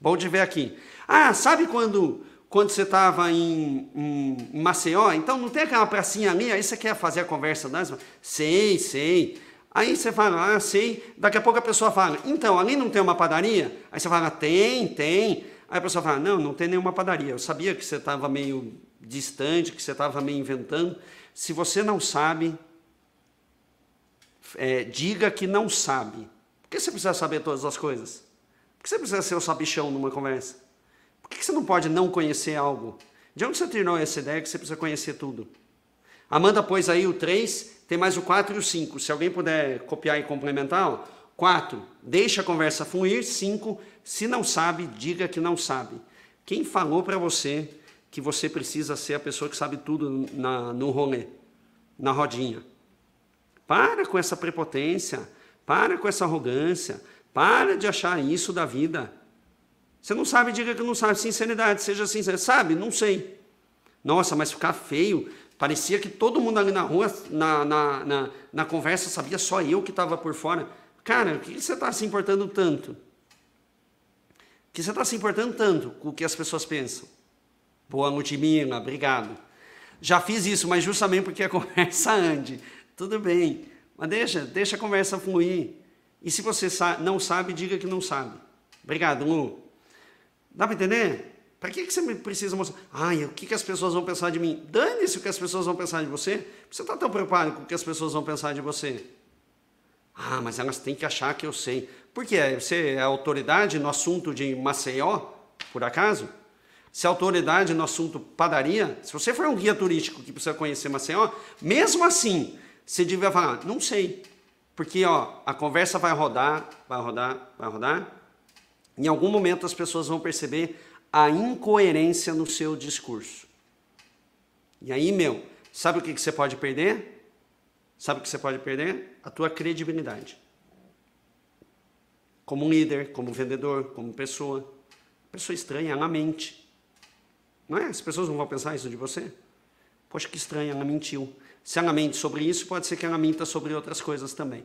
Bom de ver aqui. Ah, sabe quando quando você estava em, em, Maceió? Então não tem aquela pracinha ali, aí você quer fazer a conversa das... Sei, sei. Aí você fala, ah, sei. Daqui a pouco a pessoa fala, então, ali não tem uma padaria? Aí você fala, tem, tem. Aí a pessoa fala, não, não tem nenhuma padaria. Eu sabia que você estava meio distante, que você estava meio inventando. Se você não sabe, é, diga que não sabe. Por que você precisa saber todas as coisas? Por que você precisa ser o sabichão numa conversa? Por que você não pode não conhecer algo? De onde você tirou essa ideia que você precisa conhecer tudo? Amanda pôs aí o 3, tem mais o 4 e o 5. Se alguém puder copiar e complementar, 4, deixa a conversa fluir. 5, se não sabe, diga que não sabe. Quem falou para você que você precisa ser a pessoa que sabe tudo na, no rolê, na rodinha? Para com essa prepotência, para com essa arrogância, para de achar isso da vida. Você não sabe, diga que não sabe. Sinceridade, seja sincero. Sabe? Não sei. Nossa, mas ficar feio. Parecia que todo mundo ali na rua, na, na, na, na conversa, sabia só eu que estava por fora. Cara, o que você está se importando tanto? O que você está se importando tanto com o que as pessoas pensam? Boa, noite mina, obrigado. Já fiz isso, mas justamente porque a conversa ande. Tudo bem, mas deixa, deixa a conversa fluir. E se você não sabe, diga que não sabe. Obrigado, Lu. Dá para entender? Para que, que você precisa mostrar? Ah, o que, que as pessoas vão pensar de mim? Dane-se o que as pessoas vão pensar de você. Você está tão preocupado com o que as pessoas vão pensar de você? Ah, mas elas têm que achar que eu sei. Por quê? Você é autoridade no assunto de Maceió, por acaso? Se é autoridade no assunto padaria, se você for um guia turístico que precisa conhecer Maceió, mesmo assim, você devia falar, não sei. Porque ó, a conversa vai rodar, vai rodar, vai rodar. Em algum momento as pessoas vão perceber a incoerência no seu discurso. E aí, meu, sabe o que, que você pode perder? Sabe o que você pode perder? A tua credibilidade. Como líder, como vendedor, como pessoa. Pessoa estranha, ela mente. Não é? As pessoas não vão pensar isso de você? Poxa, que estranha, ela mentiu. Se ela mente sobre isso, pode ser que ela minta tá sobre outras coisas também.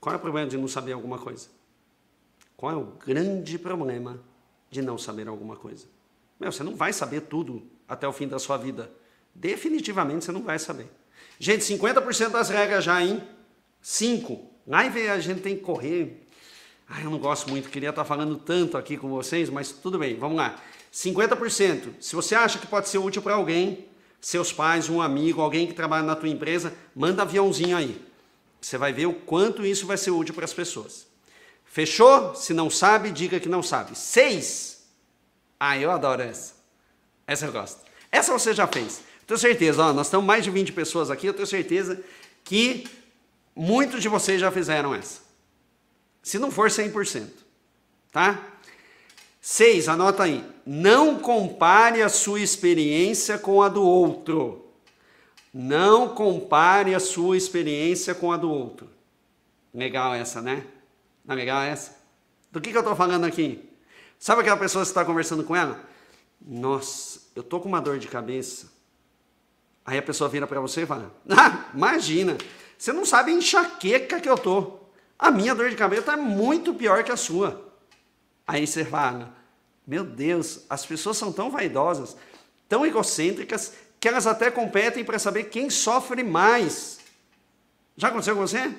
Qual é o problema de não saber alguma coisa? Qual é o grande problema de não saber alguma coisa? Meu, você não vai saber tudo até o fim da sua vida. Definitivamente você não vai saber. Gente, 50% das regras já, hein? 5. Lá em a gente tem que correr. Ai, eu não gosto muito, queria estar tá falando tanto aqui com vocês, mas tudo bem, vamos lá. 50%. Se você acha que pode ser útil para alguém, seus pais, um amigo, alguém que trabalha na tua empresa, manda aviãozinho aí. Você vai ver o quanto isso vai ser útil para as pessoas. Fechou? Se não sabe, diga que não sabe. Seis. Ah, eu adoro essa. Essa eu gosto. Essa você já fez. Tenho certeza, ó, nós estamos mais de 20 pessoas aqui, eu tenho certeza que muitos de vocês já fizeram essa. Se não for 100%, tá? Seis, anota aí. Não compare a sua experiência com a do outro. Não compare a sua experiência com a do outro. Legal essa, né? Não é legal essa? Do que, que eu estou falando aqui? Sabe aquela pessoa que você está conversando com ela? Nossa, eu tô com uma dor de cabeça. Aí a pessoa vira para você e fala: ah, imagina, você não sabe a enxaqueca que eu tô. A minha dor de cabeça é muito pior que a sua. Aí você fala: meu Deus, as pessoas são tão vaidosas, tão egocêntricas, que elas até competem para saber quem sofre mais. Já aconteceu com você?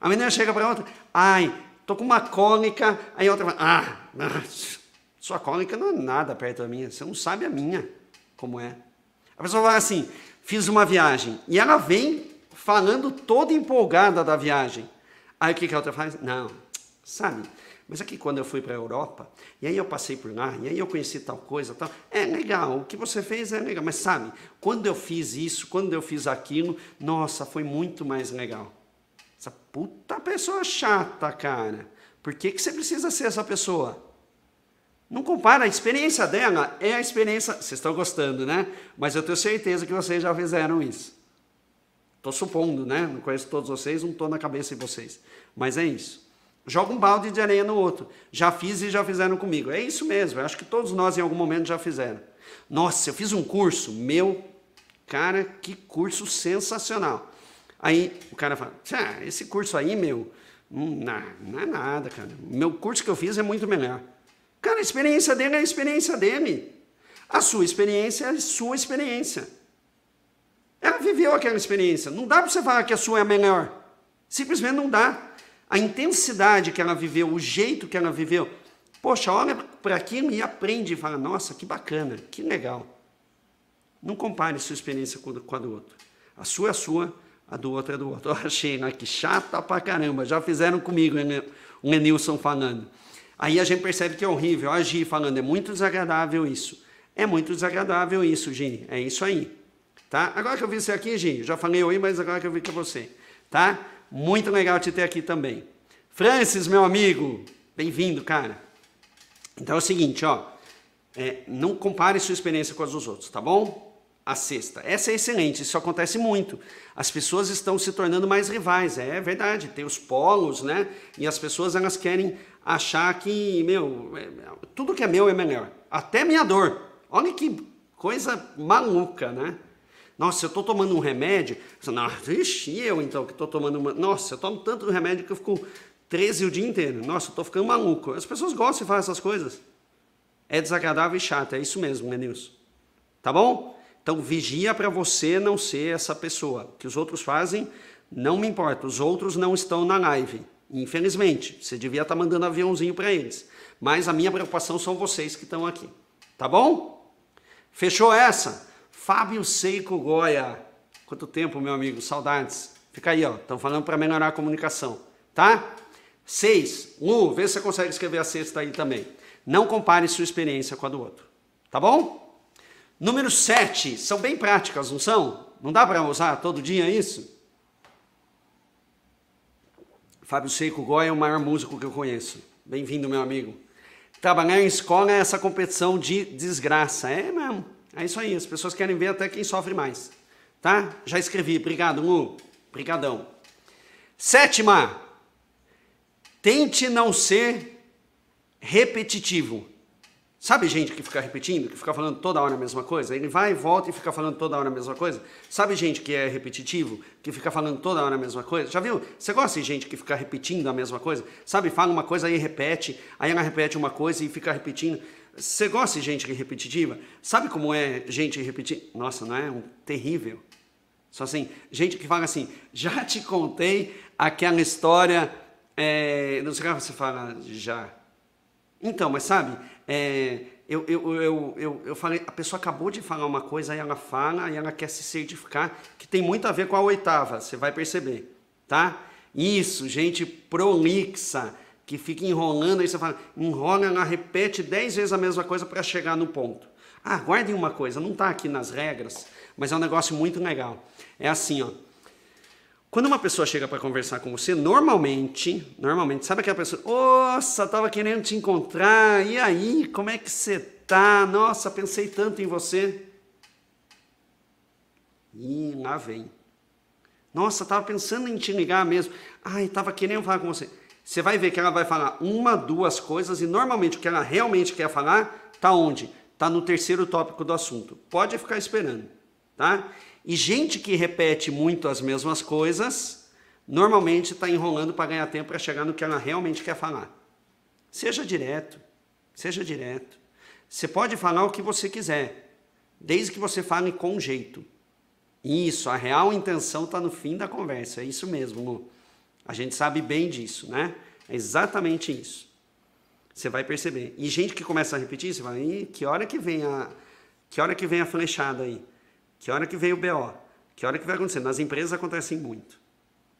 A menina chega para outra, ai, tô com uma cólica, aí a outra fala, ah, ah, sua cólica não é nada perto da minha, você não sabe a minha como é. A pessoa fala assim, fiz uma viagem, e ela vem falando toda empolgada da viagem. Aí o que, que a outra faz? Não, sabe, mas aqui quando eu fui para a Europa, e aí eu passei por lá, e aí eu conheci tal coisa, tal. É legal, o que você fez é legal, mas sabe, quando eu fiz isso, quando eu fiz aquilo, nossa, foi muito mais legal. Essa puta pessoa chata, cara. Por que, que você precisa ser essa pessoa? Não compara, a experiência dela é a experiência. Vocês estão gostando, né? Mas eu tenho certeza que vocês já fizeram isso. Estou supondo, né? Não conheço todos vocês, não estou na cabeça de vocês. Mas é isso joga um balde de areia no outro. Já fiz e já fizeram comigo. É isso mesmo, eu acho que todos nós em algum momento já fizeram. Nossa, eu fiz um curso, meu, cara, que curso sensacional. Aí o cara fala, esse curso aí, meu, hum, não, não é nada, cara. Meu curso que eu fiz é muito melhor. Cara, a experiência dele é a experiência dele. A sua experiência é a sua experiência. Ela viveu aquela experiência. Não dá para você falar que a sua é a melhor. Simplesmente não dá a intensidade que ela viveu, o jeito que ela viveu. Poxa, olha para aquilo e aprende e fala: nossa, que bacana, que legal. Não compare sua experiência com a do outro. A sua é a sua, a do outro é do outro. Oh, Sheila, que chata pra caramba. Já fizeram comigo um Enilson falando. Aí a gente percebe que é horrível. A Gi falando, é muito desagradável isso. É muito desagradável isso, Gi. É isso aí. Tá? Agora que eu vi você aqui, Gi, já falei oi, mas agora que eu vi que é você. Tá? Muito legal te ter aqui também. Francis, meu amigo, bem-vindo, cara. Então é o seguinte, ó. É, não compare sua experiência com as dos outros, tá bom? A sexta. Essa é excelente, isso acontece muito. As pessoas estão se tornando mais rivais, é, verdade. Tem os polos, né? E as pessoas elas querem achar que, meu, é, tudo que é meu é melhor. Até minha dor. Olha que coisa maluca, né? Nossa, eu estou tomando um remédio. Nossa, ixi, eu então que estou tomando uma. Nossa, eu tomo tanto remédio que eu fico 13 o dia inteiro. Nossa, eu estou ficando maluco. As pessoas gostam de falar essas coisas. É desagradável e chato, é isso mesmo, Menilson. Né, tá bom? Então vigia para você não ser essa pessoa. O que os outros fazem, não me importa. Os outros não estão na live. Infelizmente, você devia estar tá mandando aviãozinho para eles. Mas a minha preocupação são vocês que estão aqui. Tá bom? Fechou essa? Fábio Seiko Goya. Quanto tempo, meu amigo, saudades. Fica aí, ó, estão falando para melhorar a comunicação, tá? Seis, Lu, vê se você consegue escrever a sexta aí também. Não compare sua experiência com a do outro, tá bom? Número sete, são bem práticas, não são? Não dá para usar todo dia isso? Fábio Seiko Goya é o maior músico que eu conheço. Bem-vindo, meu amigo. Trabalhar em escola é essa competição de desgraça, é mesmo. É isso aí, as pessoas querem ver até quem sofre mais. Tá? Já escrevi, obrigado, Mu. Obrigadão. Sétima, tente não ser repetitivo. Sabe gente que fica repetindo, que fica falando toda hora a mesma coisa? Ele vai e volta e fica falando toda hora a mesma coisa? Sabe gente que é repetitivo, que fica falando toda hora a mesma coisa? Já viu? Você gosta de gente que fica repetindo a mesma coisa? Sabe, fala uma coisa e repete, aí ela repete uma coisa e fica repetindo. Você gosta de gente é repetitiva? Sabe como é gente repetir? Nossa, não é um terrível. Só assim, gente que fala assim, já te contei aquela história, é... não sei o que você fala, já então, mas sabe, é, eu, eu, eu, eu, eu falei, a pessoa acabou de falar uma coisa, aí ela fala, aí ela quer se certificar, que tem muito a ver com a oitava, você vai perceber, tá? Isso, gente prolixa, que fica enrolando, aí você fala, enrola, ela repete dez vezes a mesma coisa para chegar no ponto. Ah, guardem uma coisa, não está aqui nas regras, mas é um negócio muito legal. É assim, ó. Quando uma pessoa chega para conversar com você, normalmente, normalmente, sabe aquela pessoa, nossa, tava querendo te encontrar, e aí, como é que você tá? Nossa, pensei tanto em você. E lá vem. Nossa, tava pensando em te ligar mesmo. Ai, tava querendo falar com você. Você vai ver que ela vai falar uma, duas coisas e normalmente o que ela realmente quer falar tá onde? Tá no terceiro tópico do assunto. Pode ficar esperando, tá? E gente que repete muito as mesmas coisas, normalmente está enrolando para ganhar tempo para chegar no que ela realmente quer falar. Seja direto, seja direto. Você pode falar o que você quiser, desde que você fale com jeito. Isso, a real intenção está no fim da conversa, é isso mesmo, Lu. A gente sabe bem disso, né? É exatamente isso. Você vai perceber. E gente que começa a repetir, você vai, que hora que vem a, que hora que vem a flechada aí? Que hora que veio o BO? Que hora que vai acontecer? Nas empresas acontece muito.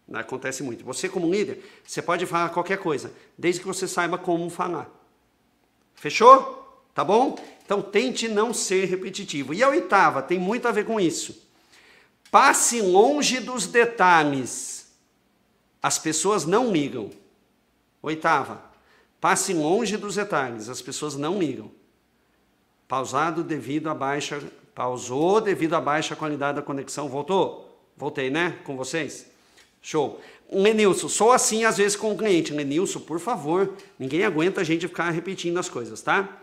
Né? Acontece muito. Você, como líder, você pode falar qualquer coisa, desde que você saiba como falar. Fechou? Tá bom? Então tente não ser repetitivo. E a oitava tem muito a ver com isso. Passe longe dos detalhes. As pessoas não ligam. Oitava. Passe longe dos detalhes. As pessoas não ligam. Pausado devido à baixa Pausou devido à baixa qualidade da conexão. Voltou? Voltei, né? Com vocês? Show. Lenilson, sou assim às vezes com o cliente. Lenilson, por favor, ninguém aguenta a gente ficar repetindo as coisas, tá?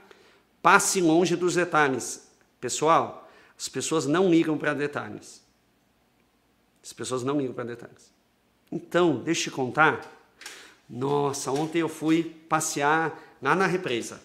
Passe longe dos detalhes. Pessoal, as pessoas não ligam para detalhes. As pessoas não ligam para detalhes. Então, deixa eu te contar. Nossa, ontem eu fui passear lá na represa.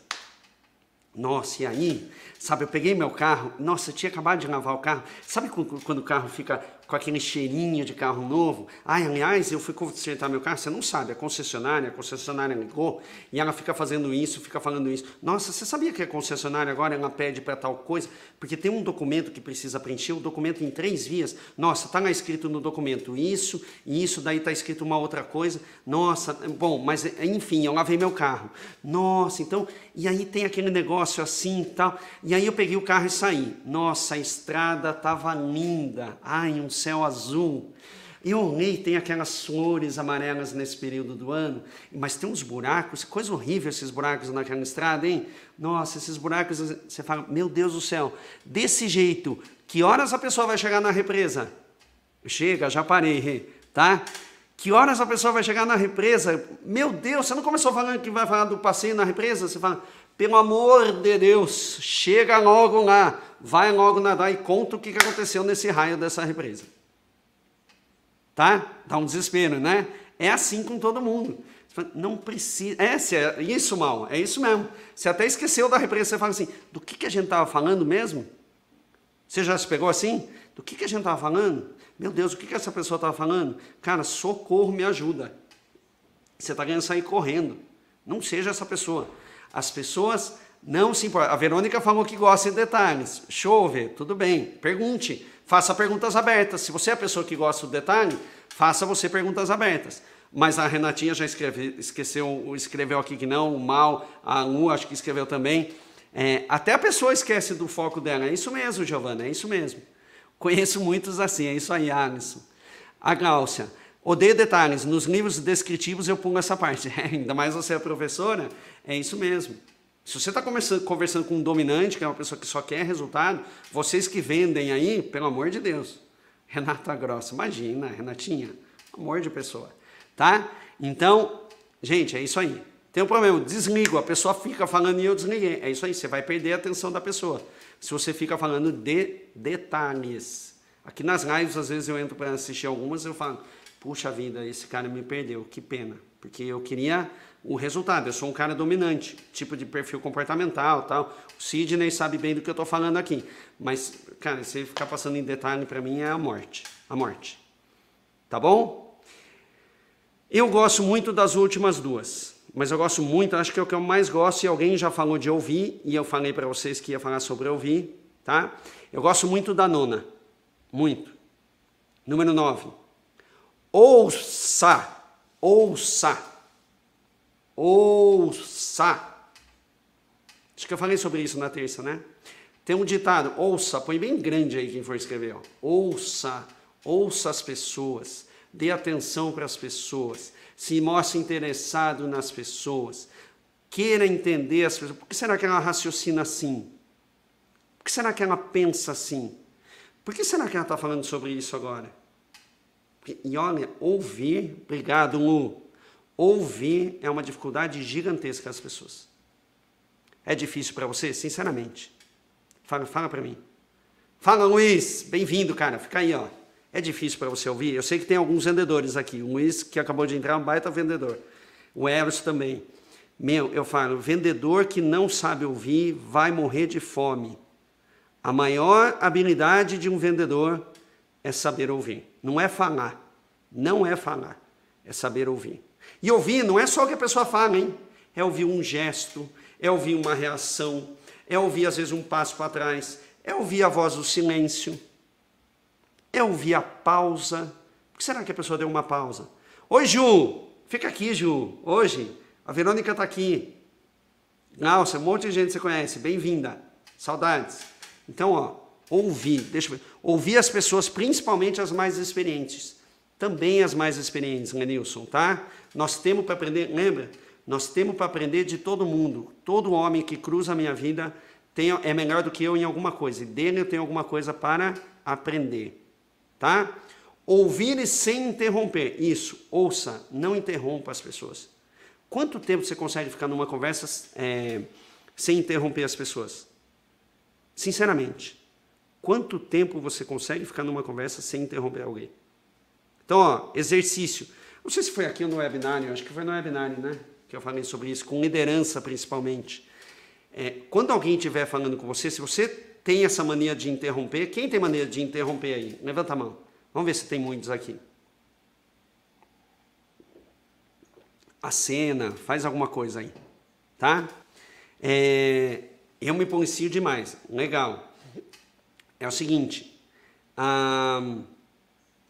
Nossa, e aí? Sabe, eu peguei meu carro, nossa, eu tinha acabado de lavar o carro. Sabe quando o carro fica com aquele cheirinho de carro novo. Ai, aliás, eu fui consertar meu carro, você não sabe, a concessionária, a concessionária ligou e ela fica fazendo isso, fica falando isso. Nossa, você sabia que a concessionária agora ela pede para tal coisa? Porque tem um documento que precisa preencher, o um documento em três vias. Nossa, tá lá escrito no documento isso, e isso daí tá escrito uma outra coisa. Nossa, bom, mas enfim, eu lavei meu carro. Nossa, então, e aí tem aquele negócio assim e tal. E aí eu peguei o carro e saí. Nossa, a estrada tava linda. Ai, um céu azul. E o tem aquelas flores amarelas nesse período do ano, mas tem uns buracos, coisa horrível esses buracos naquela estrada, hein? Nossa, esses buracos, você fala, meu Deus do céu, desse jeito, que horas a pessoa vai chegar na represa? Chega, já parei, tá? Que horas a pessoa vai chegar na represa? Meu Deus, você não começou falando que vai falar do passeio na represa? Você fala, pelo amor de Deus, chega logo lá, vai logo nadar e conta o que aconteceu nesse raio dessa represa. Tá? Dá um desespero, né? É assim com todo mundo. Não precisa. É, é isso, mal, é isso mesmo. Você até esqueceu da represa, você fala assim: do que, que a gente estava falando mesmo? Você já se pegou assim? Do que, que a gente estava falando? Meu Deus, o que, que essa pessoa estava falando? Cara, socorro, me ajuda. Você está querendo sair correndo. Não seja essa pessoa. As pessoas não se importam. A Verônica falou que gosta de detalhes. Chove, tudo bem. Pergunte. Faça perguntas abertas. Se você é a pessoa que gosta do detalhe, faça você perguntas abertas. Mas a Renatinha já escreve, esqueceu, escreveu aqui que não, o mal, a Lu acho que escreveu também. É, até a pessoa esquece do foco dela. É isso mesmo, Giovana, é isso mesmo. Conheço muitos assim, é isso aí, Alisson. A Gálcia. Odeio detalhes. Nos livros descritivos eu pongo essa parte. É, ainda mais você é professora, é isso mesmo. Se você está conversando, com um dominante, que é uma pessoa que só quer resultado, vocês que vendem aí, pelo amor de Deus, Renata Grossa, imagina, Renatinha, amor de pessoa, tá? Então, gente, é isso aí. Tem um problema, desligo, a pessoa fica falando e eu desliguei. É isso aí, você vai perder a atenção da pessoa. Se você fica falando de detalhes. Aqui nas lives, às vezes eu entro para assistir algumas e eu falo, puxa vida, esse cara me perdeu, que pena. Porque eu queria o resultado. Eu sou um cara dominante, tipo de perfil comportamental tal. O Sidney sabe bem do que eu estou falando aqui. Mas, cara, se ele ficar passando em detalhe para mim é a morte. A morte. Tá bom? Eu gosto muito das últimas duas. Mas eu gosto muito, acho que é o que eu mais gosto, e alguém já falou de ouvir, e eu falei para vocês que ia falar sobre ouvir, tá? Eu gosto muito da nona. Muito. Número 9. Ouça. Ouça Ouça. Acho que eu falei sobre isso na terça, né? Tem um ditado, ouça, põe bem grande aí quem for escrever. Ó. Ouça, ouça as pessoas, dê atenção para as pessoas, se mostre interessado nas pessoas, queira entender as pessoas. Por que será que ela raciocina assim? Por que será que ela pensa assim? Por que será que ela está falando sobre isso agora? E olha, ouvir, obrigado, Lu Ouvir é uma dificuldade gigantesca as pessoas. É difícil para você? Sinceramente. Fala, fala para mim. Fala, Luiz. Bem-vindo, cara. Fica aí, ó. É difícil para você ouvir? Eu sei que tem alguns vendedores aqui. O Luiz, que acabou de entrar, é um baita vendedor. O Eros também. Meu, eu falo, vendedor que não sabe ouvir vai morrer de fome. A maior habilidade de um vendedor é saber ouvir. Não é falar. Não é falar. É saber ouvir. E ouvir não é só o que a pessoa fala, hein? É ouvir um gesto, é ouvir uma reação, é ouvir às vezes um passo para trás, é ouvir a voz do silêncio, é ouvir a pausa. Por que será que a pessoa deu uma pausa? Oi, Ju! Fica aqui, Ju! Hoje, a Verônica está aqui. Nossa, um monte de gente você conhece. Bem-vinda. Saudades. Então, ó, ouvir. Deixa eu ver. Ouvir as pessoas, principalmente as mais experientes. Também as mais experientes, né, Nilson, tá? Nós temos para aprender, lembra? Nós temos para aprender de todo mundo. Todo homem que cruza a minha vida tem, é melhor do que eu em alguma coisa. E dele eu tenho alguma coisa para aprender. Tá? Ouvir e sem interromper. Isso, ouça, não interrompa as pessoas. Quanto tempo você consegue ficar numa conversa é, sem interromper as pessoas? Sinceramente, quanto tempo você consegue ficar numa conversa sem interromper alguém? Então, ó, exercício. Não sei se foi aqui no webinar, acho que foi no webinar, né? Que eu falei sobre isso, com liderança principalmente. É, quando alguém estiver falando com você, se você tem essa mania de interromper, quem tem mania de interromper aí? Levanta a mão. Vamos ver se tem muitos aqui. cena, faz alguma coisa aí, tá? É, eu me policio demais. Legal. É o seguinte.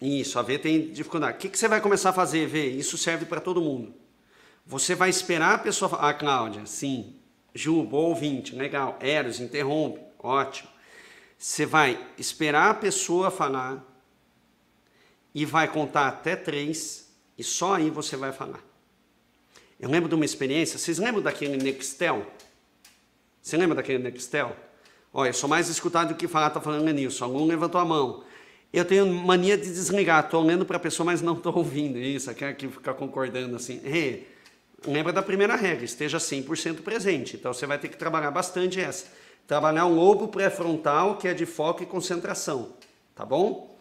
Isso, a V tem dificuldade. O que, que você vai começar a fazer, V? Isso serve para todo mundo. Você vai esperar a pessoa falar, ah, Cláudia, sim. Ju, boa ouvinte, legal. Eros, interrompe, ótimo. Você vai esperar a pessoa falar e vai contar até três e só aí você vai falar. Eu lembro de uma experiência, vocês lembram daquele Nextel? Você lembra daquele Nextel? Olha, eu sou mais escutado do que falar, tá falando nisso. Algum levantou a mão. Eu tenho mania de desligar, estou lendo para a pessoa, mas não estou ouvindo. Isso, aquela que fica concordando assim. Hey, lembra da primeira regra, esteja 100% presente. Então você vai ter que trabalhar bastante essa. Trabalhar o lobo pré-frontal, que é de foco e concentração, tá bom?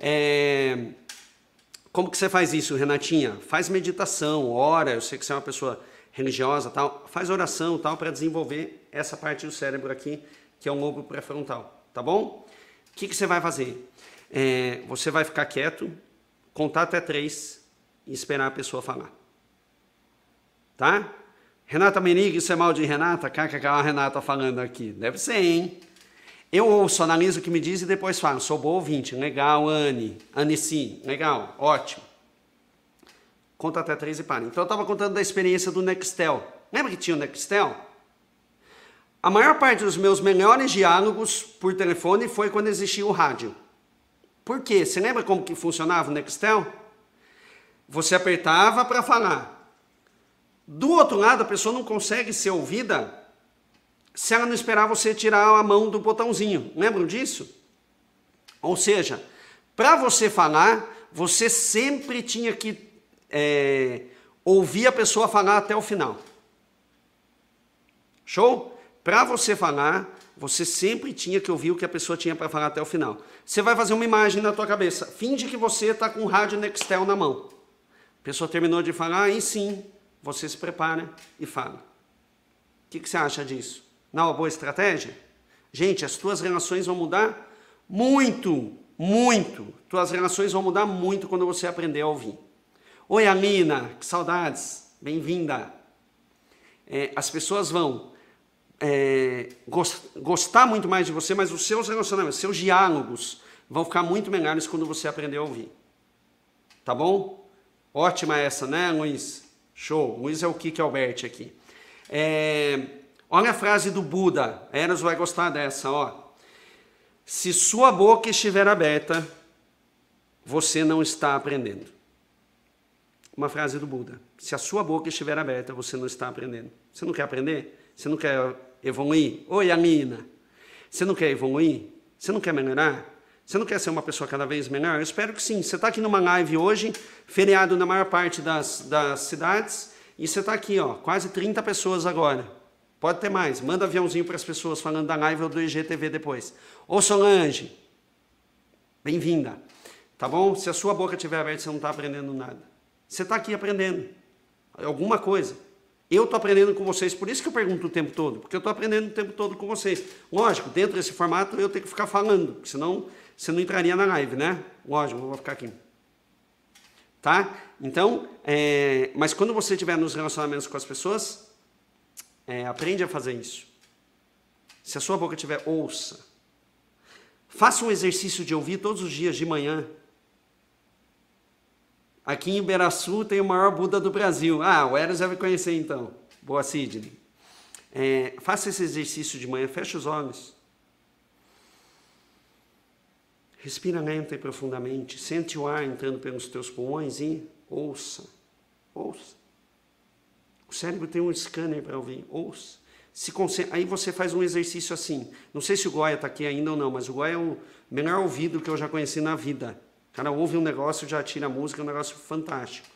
É... Como que você faz isso, Renatinha? Faz meditação, ora, eu sei que você é uma pessoa religiosa, tal, faz oração, tal, para desenvolver essa parte do cérebro aqui, que é o lobo pré-frontal, tá bom? O que, que você vai fazer? É, você vai ficar quieto, contar até três e esperar a pessoa falar. Tá? Renata Menig, isso é mal de Renata? que aquela Renata falando aqui. Deve ser, hein? Eu ouço, analiso o que me diz e depois falo. Sou bom ouvinte. Legal, Anne. Anne sim. Legal, ótimo. Conta até três e para. Então eu estava contando da experiência do Nextel. Lembra que tinha o Nextel? A maior parte dos meus melhores diálogos por telefone foi quando existia o rádio. Por quê? Você lembra como que funcionava o Nextel? Você apertava para falar. Do outro lado, a pessoa não consegue ser ouvida se ela não esperar você tirar a mão do botãozinho. Lembram disso? Ou seja, para você falar, você sempre tinha que é, ouvir a pessoa falar até o final. Show? Para você falar, você sempre tinha que ouvir o que a pessoa tinha para falar até o final. Você vai fazer uma imagem na tua cabeça. Finge que você está com um rádio Nextel na mão. A pessoa terminou de falar, aí sim, você se prepara e fala. O que, que você acha disso? Não é uma boa estratégia? Gente, as tuas relações vão mudar muito, muito. Tuas relações vão mudar muito quando você aprender a ouvir. Oi, Alina, que saudades. Bem-vinda. É, as pessoas vão é, gostar muito mais de você, mas os seus relacionamentos, seus diálogos vão ficar muito melhores quando você aprender a ouvir. Tá bom? Ótima essa, né, Luiz? Show. Luiz é o Kiki Albert aqui. É, olha a frase do Buda. Eras vai gostar dessa, ó. Se sua boca estiver aberta, você não está aprendendo. Uma frase do Buda. Se a sua boca estiver aberta, você não está aprendendo. Você não quer aprender? Você não quer evoluir? Oi, Amina. Você não quer evoluir? Você não quer melhorar? Você não quer ser uma pessoa cada vez melhor? Eu espero que sim. Você está aqui numa live hoje, feriado na maior parte das, das cidades, e você está aqui, ó, quase 30 pessoas agora. Pode ter mais. Manda aviãozinho para as pessoas falando da live ou do IGTV depois. Ô Solange, bem-vinda. Tá bom? Se a sua boca estiver aberta, você não está aprendendo nada. Você está aqui aprendendo alguma coisa. Eu estou aprendendo com vocês, por isso que eu pergunto o tempo todo, porque eu estou aprendendo o tempo todo com vocês. Lógico, dentro desse formato eu tenho que ficar falando, senão você não entraria na live, né? Lógico, eu vou ficar aqui. Tá? Então, é... mas quando você estiver nos relacionamentos com as pessoas, é... aprende a fazer isso. Se a sua boca tiver ouça. Faça um exercício de ouvir todos os dias de manhã Aqui em Iberaçu tem o maior Buda do Brasil. Ah, o Eros deve vai conhecer então. Boa, Sidney. É, faça esse exercício de manhã, feche os olhos. Respira lenta e profundamente. Sente o ar entrando pelos teus pulmões e ouça. Ouça. O cérebro tem um scanner para ouvir. Ouça. Se Aí você faz um exercício assim. Não sei se o Goya está aqui ainda ou não, mas o Goya é o melhor ouvido que eu já conheci na vida cara ouve um negócio, já tira a música, é um negócio fantástico.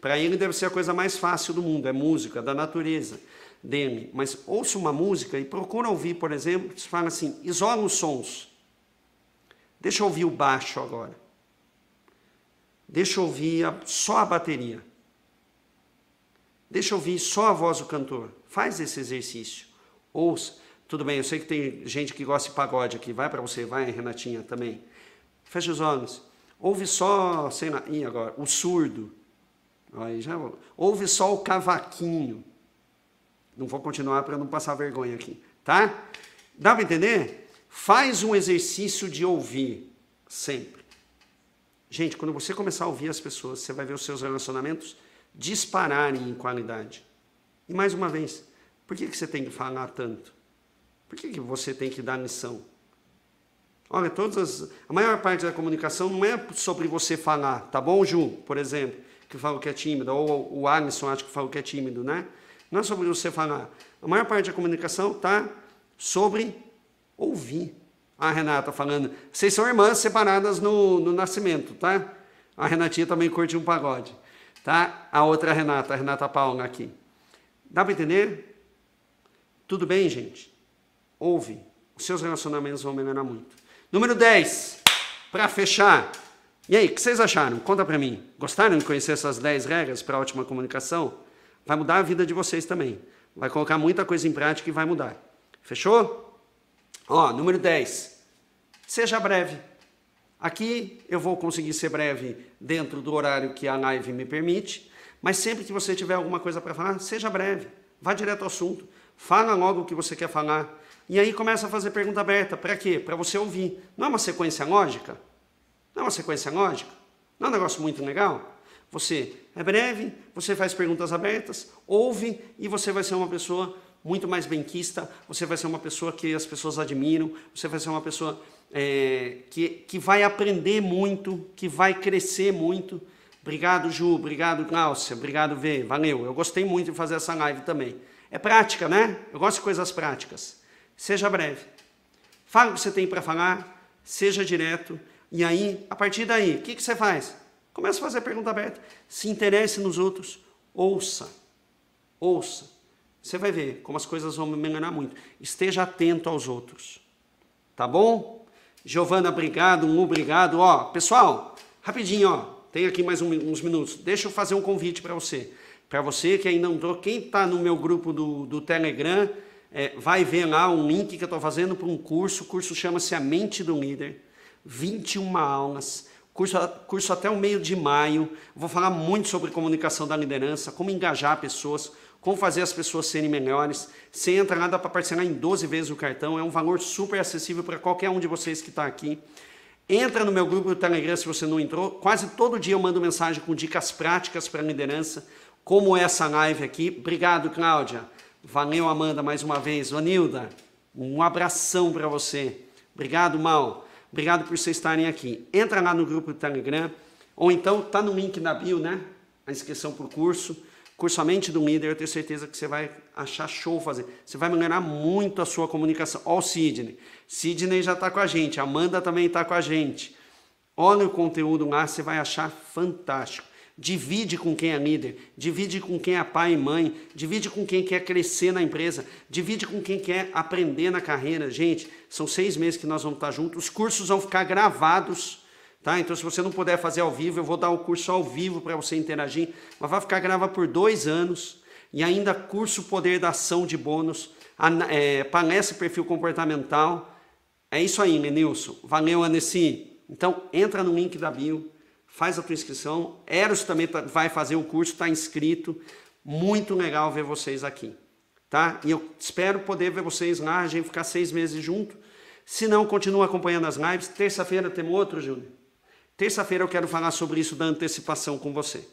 Para ele deve ser a coisa mais fácil do mundo, é música, da natureza dele. Mas ouça uma música e procura ouvir, por exemplo, se fala assim, isola os sons. Deixa eu ouvir o baixo agora. Deixa eu ouvir a, só a bateria. Deixa eu ouvir só a voz do cantor. Faz esse exercício. Ouça. Tudo bem, eu sei que tem gente que gosta de pagode aqui. Vai para você, vai, Renatinha, também. Fecha os olhos. Ouve só, sei lá, agora, o surdo. Aí já Ouve só o cavaquinho. Não vou continuar para não passar vergonha aqui, tá? Dá para entender? Faz um exercício de ouvir sempre. Gente, quando você começar a ouvir as pessoas, você vai ver os seus relacionamentos dispararem em qualidade. E mais uma vez, por que, que você tem que falar tanto? Por que, que você tem que dar lição? Olha, todas as, a maior parte da comunicação não é sobre você falar, tá bom, Ju, por exemplo, que falou que é tímido, ou o Alisson, acho que falou que é tímido, né? Não é sobre você falar. A maior parte da comunicação está sobre ouvir. A Renata falando, vocês são irmãs separadas no, no nascimento, tá? A Renatinha também curte um pagode, tá? A outra Renata, a Renata Paula aqui. Dá para entender? Tudo bem, gente? Ouve. Os seus relacionamentos vão melhorar muito. Número 10, para fechar. E aí, o que vocês acharam? Conta para mim. Gostaram de conhecer essas 10 regras para a ótima comunicação? Vai mudar a vida de vocês também. Vai colocar muita coisa em prática e vai mudar. Fechou? Ó, número 10. Seja breve. Aqui eu vou conseguir ser breve dentro do horário que a live me permite, mas sempre que você tiver alguma coisa para falar, seja breve. Vá direto ao assunto. Fala logo o que você quer falar. E aí começa a fazer pergunta aberta. Para quê? Para você ouvir. Não é uma sequência lógica? Não é uma sequência lógica? Não é um negócio muito legal? Você é breve, você faz perguntas abertas, ouve e você vai ser uma pessoa muito mais benquista, você vai ser uma pessoa que as pessoas admiram, você vai ser uma pessoa é, que, que vai aprender muito, que vai crescer muito. Obrigado, Ju, obrigado, Cláudia, obrigado, Vê. valeu. Eu gostei muito de fazer essa live também. É prática, né? Eu gosto de coisas práticas. Seja breve. Fale o que você tem para falar, seja direto. E aí, a partir daí, o que, que você faz? Começa a fazer pergunta aberta. Se interesse nos outros, ouça. Ouça. Você vai ver como as coisas vão me enganar muito. Esteja atento aos outros. Tá bom? Giovana, obrigado, um obrigado. Ó, pessoal, rapidinho, ó. Tem aqui mais um, uns minutos. Deixa eu fazer um convite para você. Para você que ainda não entrou, quem está no meu grupo do, do Telegram, é, vai ver lá um link que eu estou fazendo para um curso. O curso chama-se A Mente do Líder. 21 aulas. Curso, curso até o meio de maio. Vou falar muito sobre comunicação da liderança, como engajar pessoas, como fazer as pessoas serem melhores. Você entra lá, dá para parcelar em 12 vezes o cartão. É um valor super acessível para qualquer um de vocês que está aqui. Entra no meu grupo do Telegram se você não entrou. Quase todo dia eu mando mensagem com dicas práticas para liderança, como é essa live aqui. Obrigado, Cláudia. Valeu, Amanda, mais uma vez. Vanilda, um abração para você. Obrigado, Mal. Obrigado por vocês estarem aqui. Entra lá no grupo do Telegram, ou então tá no link da bio, né? A inscrição para o curso. Curso A Mente do Líder, eu tenho certeza que você vai achar show fazer. Você vai melhorar muito a sua comunicação. Olha o Sidney. Sidney já está com a gente, Amanda também está com a gente. Olha o conteúdo lá, você vai achar fantástico. Divide com quem é líder, divide com quem é pai e mãe, divide com quem quer crescer na empresa, divide com quem quer aprender na carreira. Gente, são seis meses que nós vamos estar juntos, os cursos vão ficar gravados, tá? Então, se você não puder fazer ao vivo, eu vou dar o curso ao vivo para você interagir, mas vai ficar gravado por dois anos e ainda curso Poder da Ação de Bônus, é, palestra Perfil Comportamental. É isso aí, Menilson. Valeu, Anessi. Então, entra no link da bio faz a tua inscrição. Eros também tá, vai fazer o curso, está inscrito. Muito legal ver vocês aqui, tá? E eu espero poder ver vocês lá, a gente ficar seis meses junto. Se não, continua acompanhando as lives. Terça-feira temos outro, Júnior. Terça-feira eu quero falar sobre isso da antecipação com você.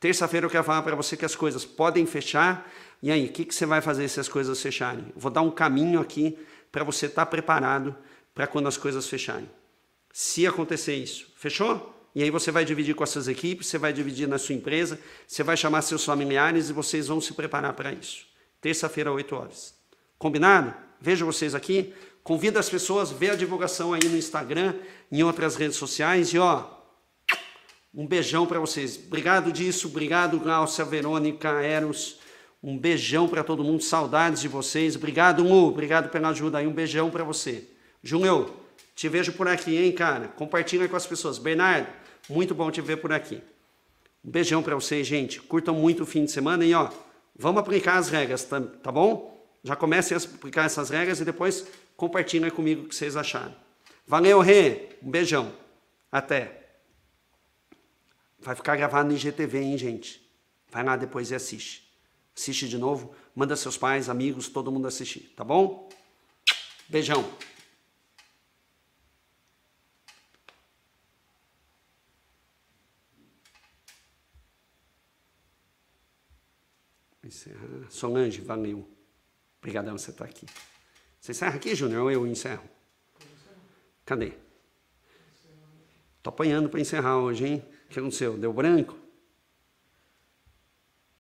Terça-feira eu quero falar para você que as coisas podem fechar. E aí, o que, que você vai fazer se as coisas fecharem? Eu vou dar um caminho aqui para você estar tá preparado para quando as coisas fecharem. Se acontecer isso. Fechou? E aí você vai dividir com as suas equipes, você vai dividir na sua empresa, você vai chamar seus familiares e vocês vão se preparar para isso. Terça-feira, 8 horas. Combinado? Vejo vocês aqui. Convido as pessoas, vê a divulgação aí no Instagram, em outras redes sociais e ó, um beijão para vocês. Obrigado disso, obrigado Glaucia, Verônica, Eros. Um beijão para todo mundo, saudades de vocês. Obrigado, Mu, obrigado pela ajuda aí, um beijão para você. Juneu, te vejo por aqui, hein, cara? Compartilha com as pessoas. Bernardo, muito bom te ver por aqui. Um beijão para vocês, gente. Curtam muito o fim de semana e ó, vamos aplicar as regras, tá, tá bom? Já comecem a aplicar essas regras e depois compartilhem comigo o que vocês acharam. Valeu, Rê. Um beijão. Até. Vai ficar gravado no IGTV, hein, gente? Vai lá depois e assiste. Assiste de novo, manda seus pais, amigos, todo mundo assistir, tá bom? Beijão. encerrar. Solange, valeu. Obrigadão você estar aqui. Você encerra aqui, Júnior, ou eu encerro? Cadê? Tô apanhando para encerrar hoje, hein? O que aconteceu? Deu branco?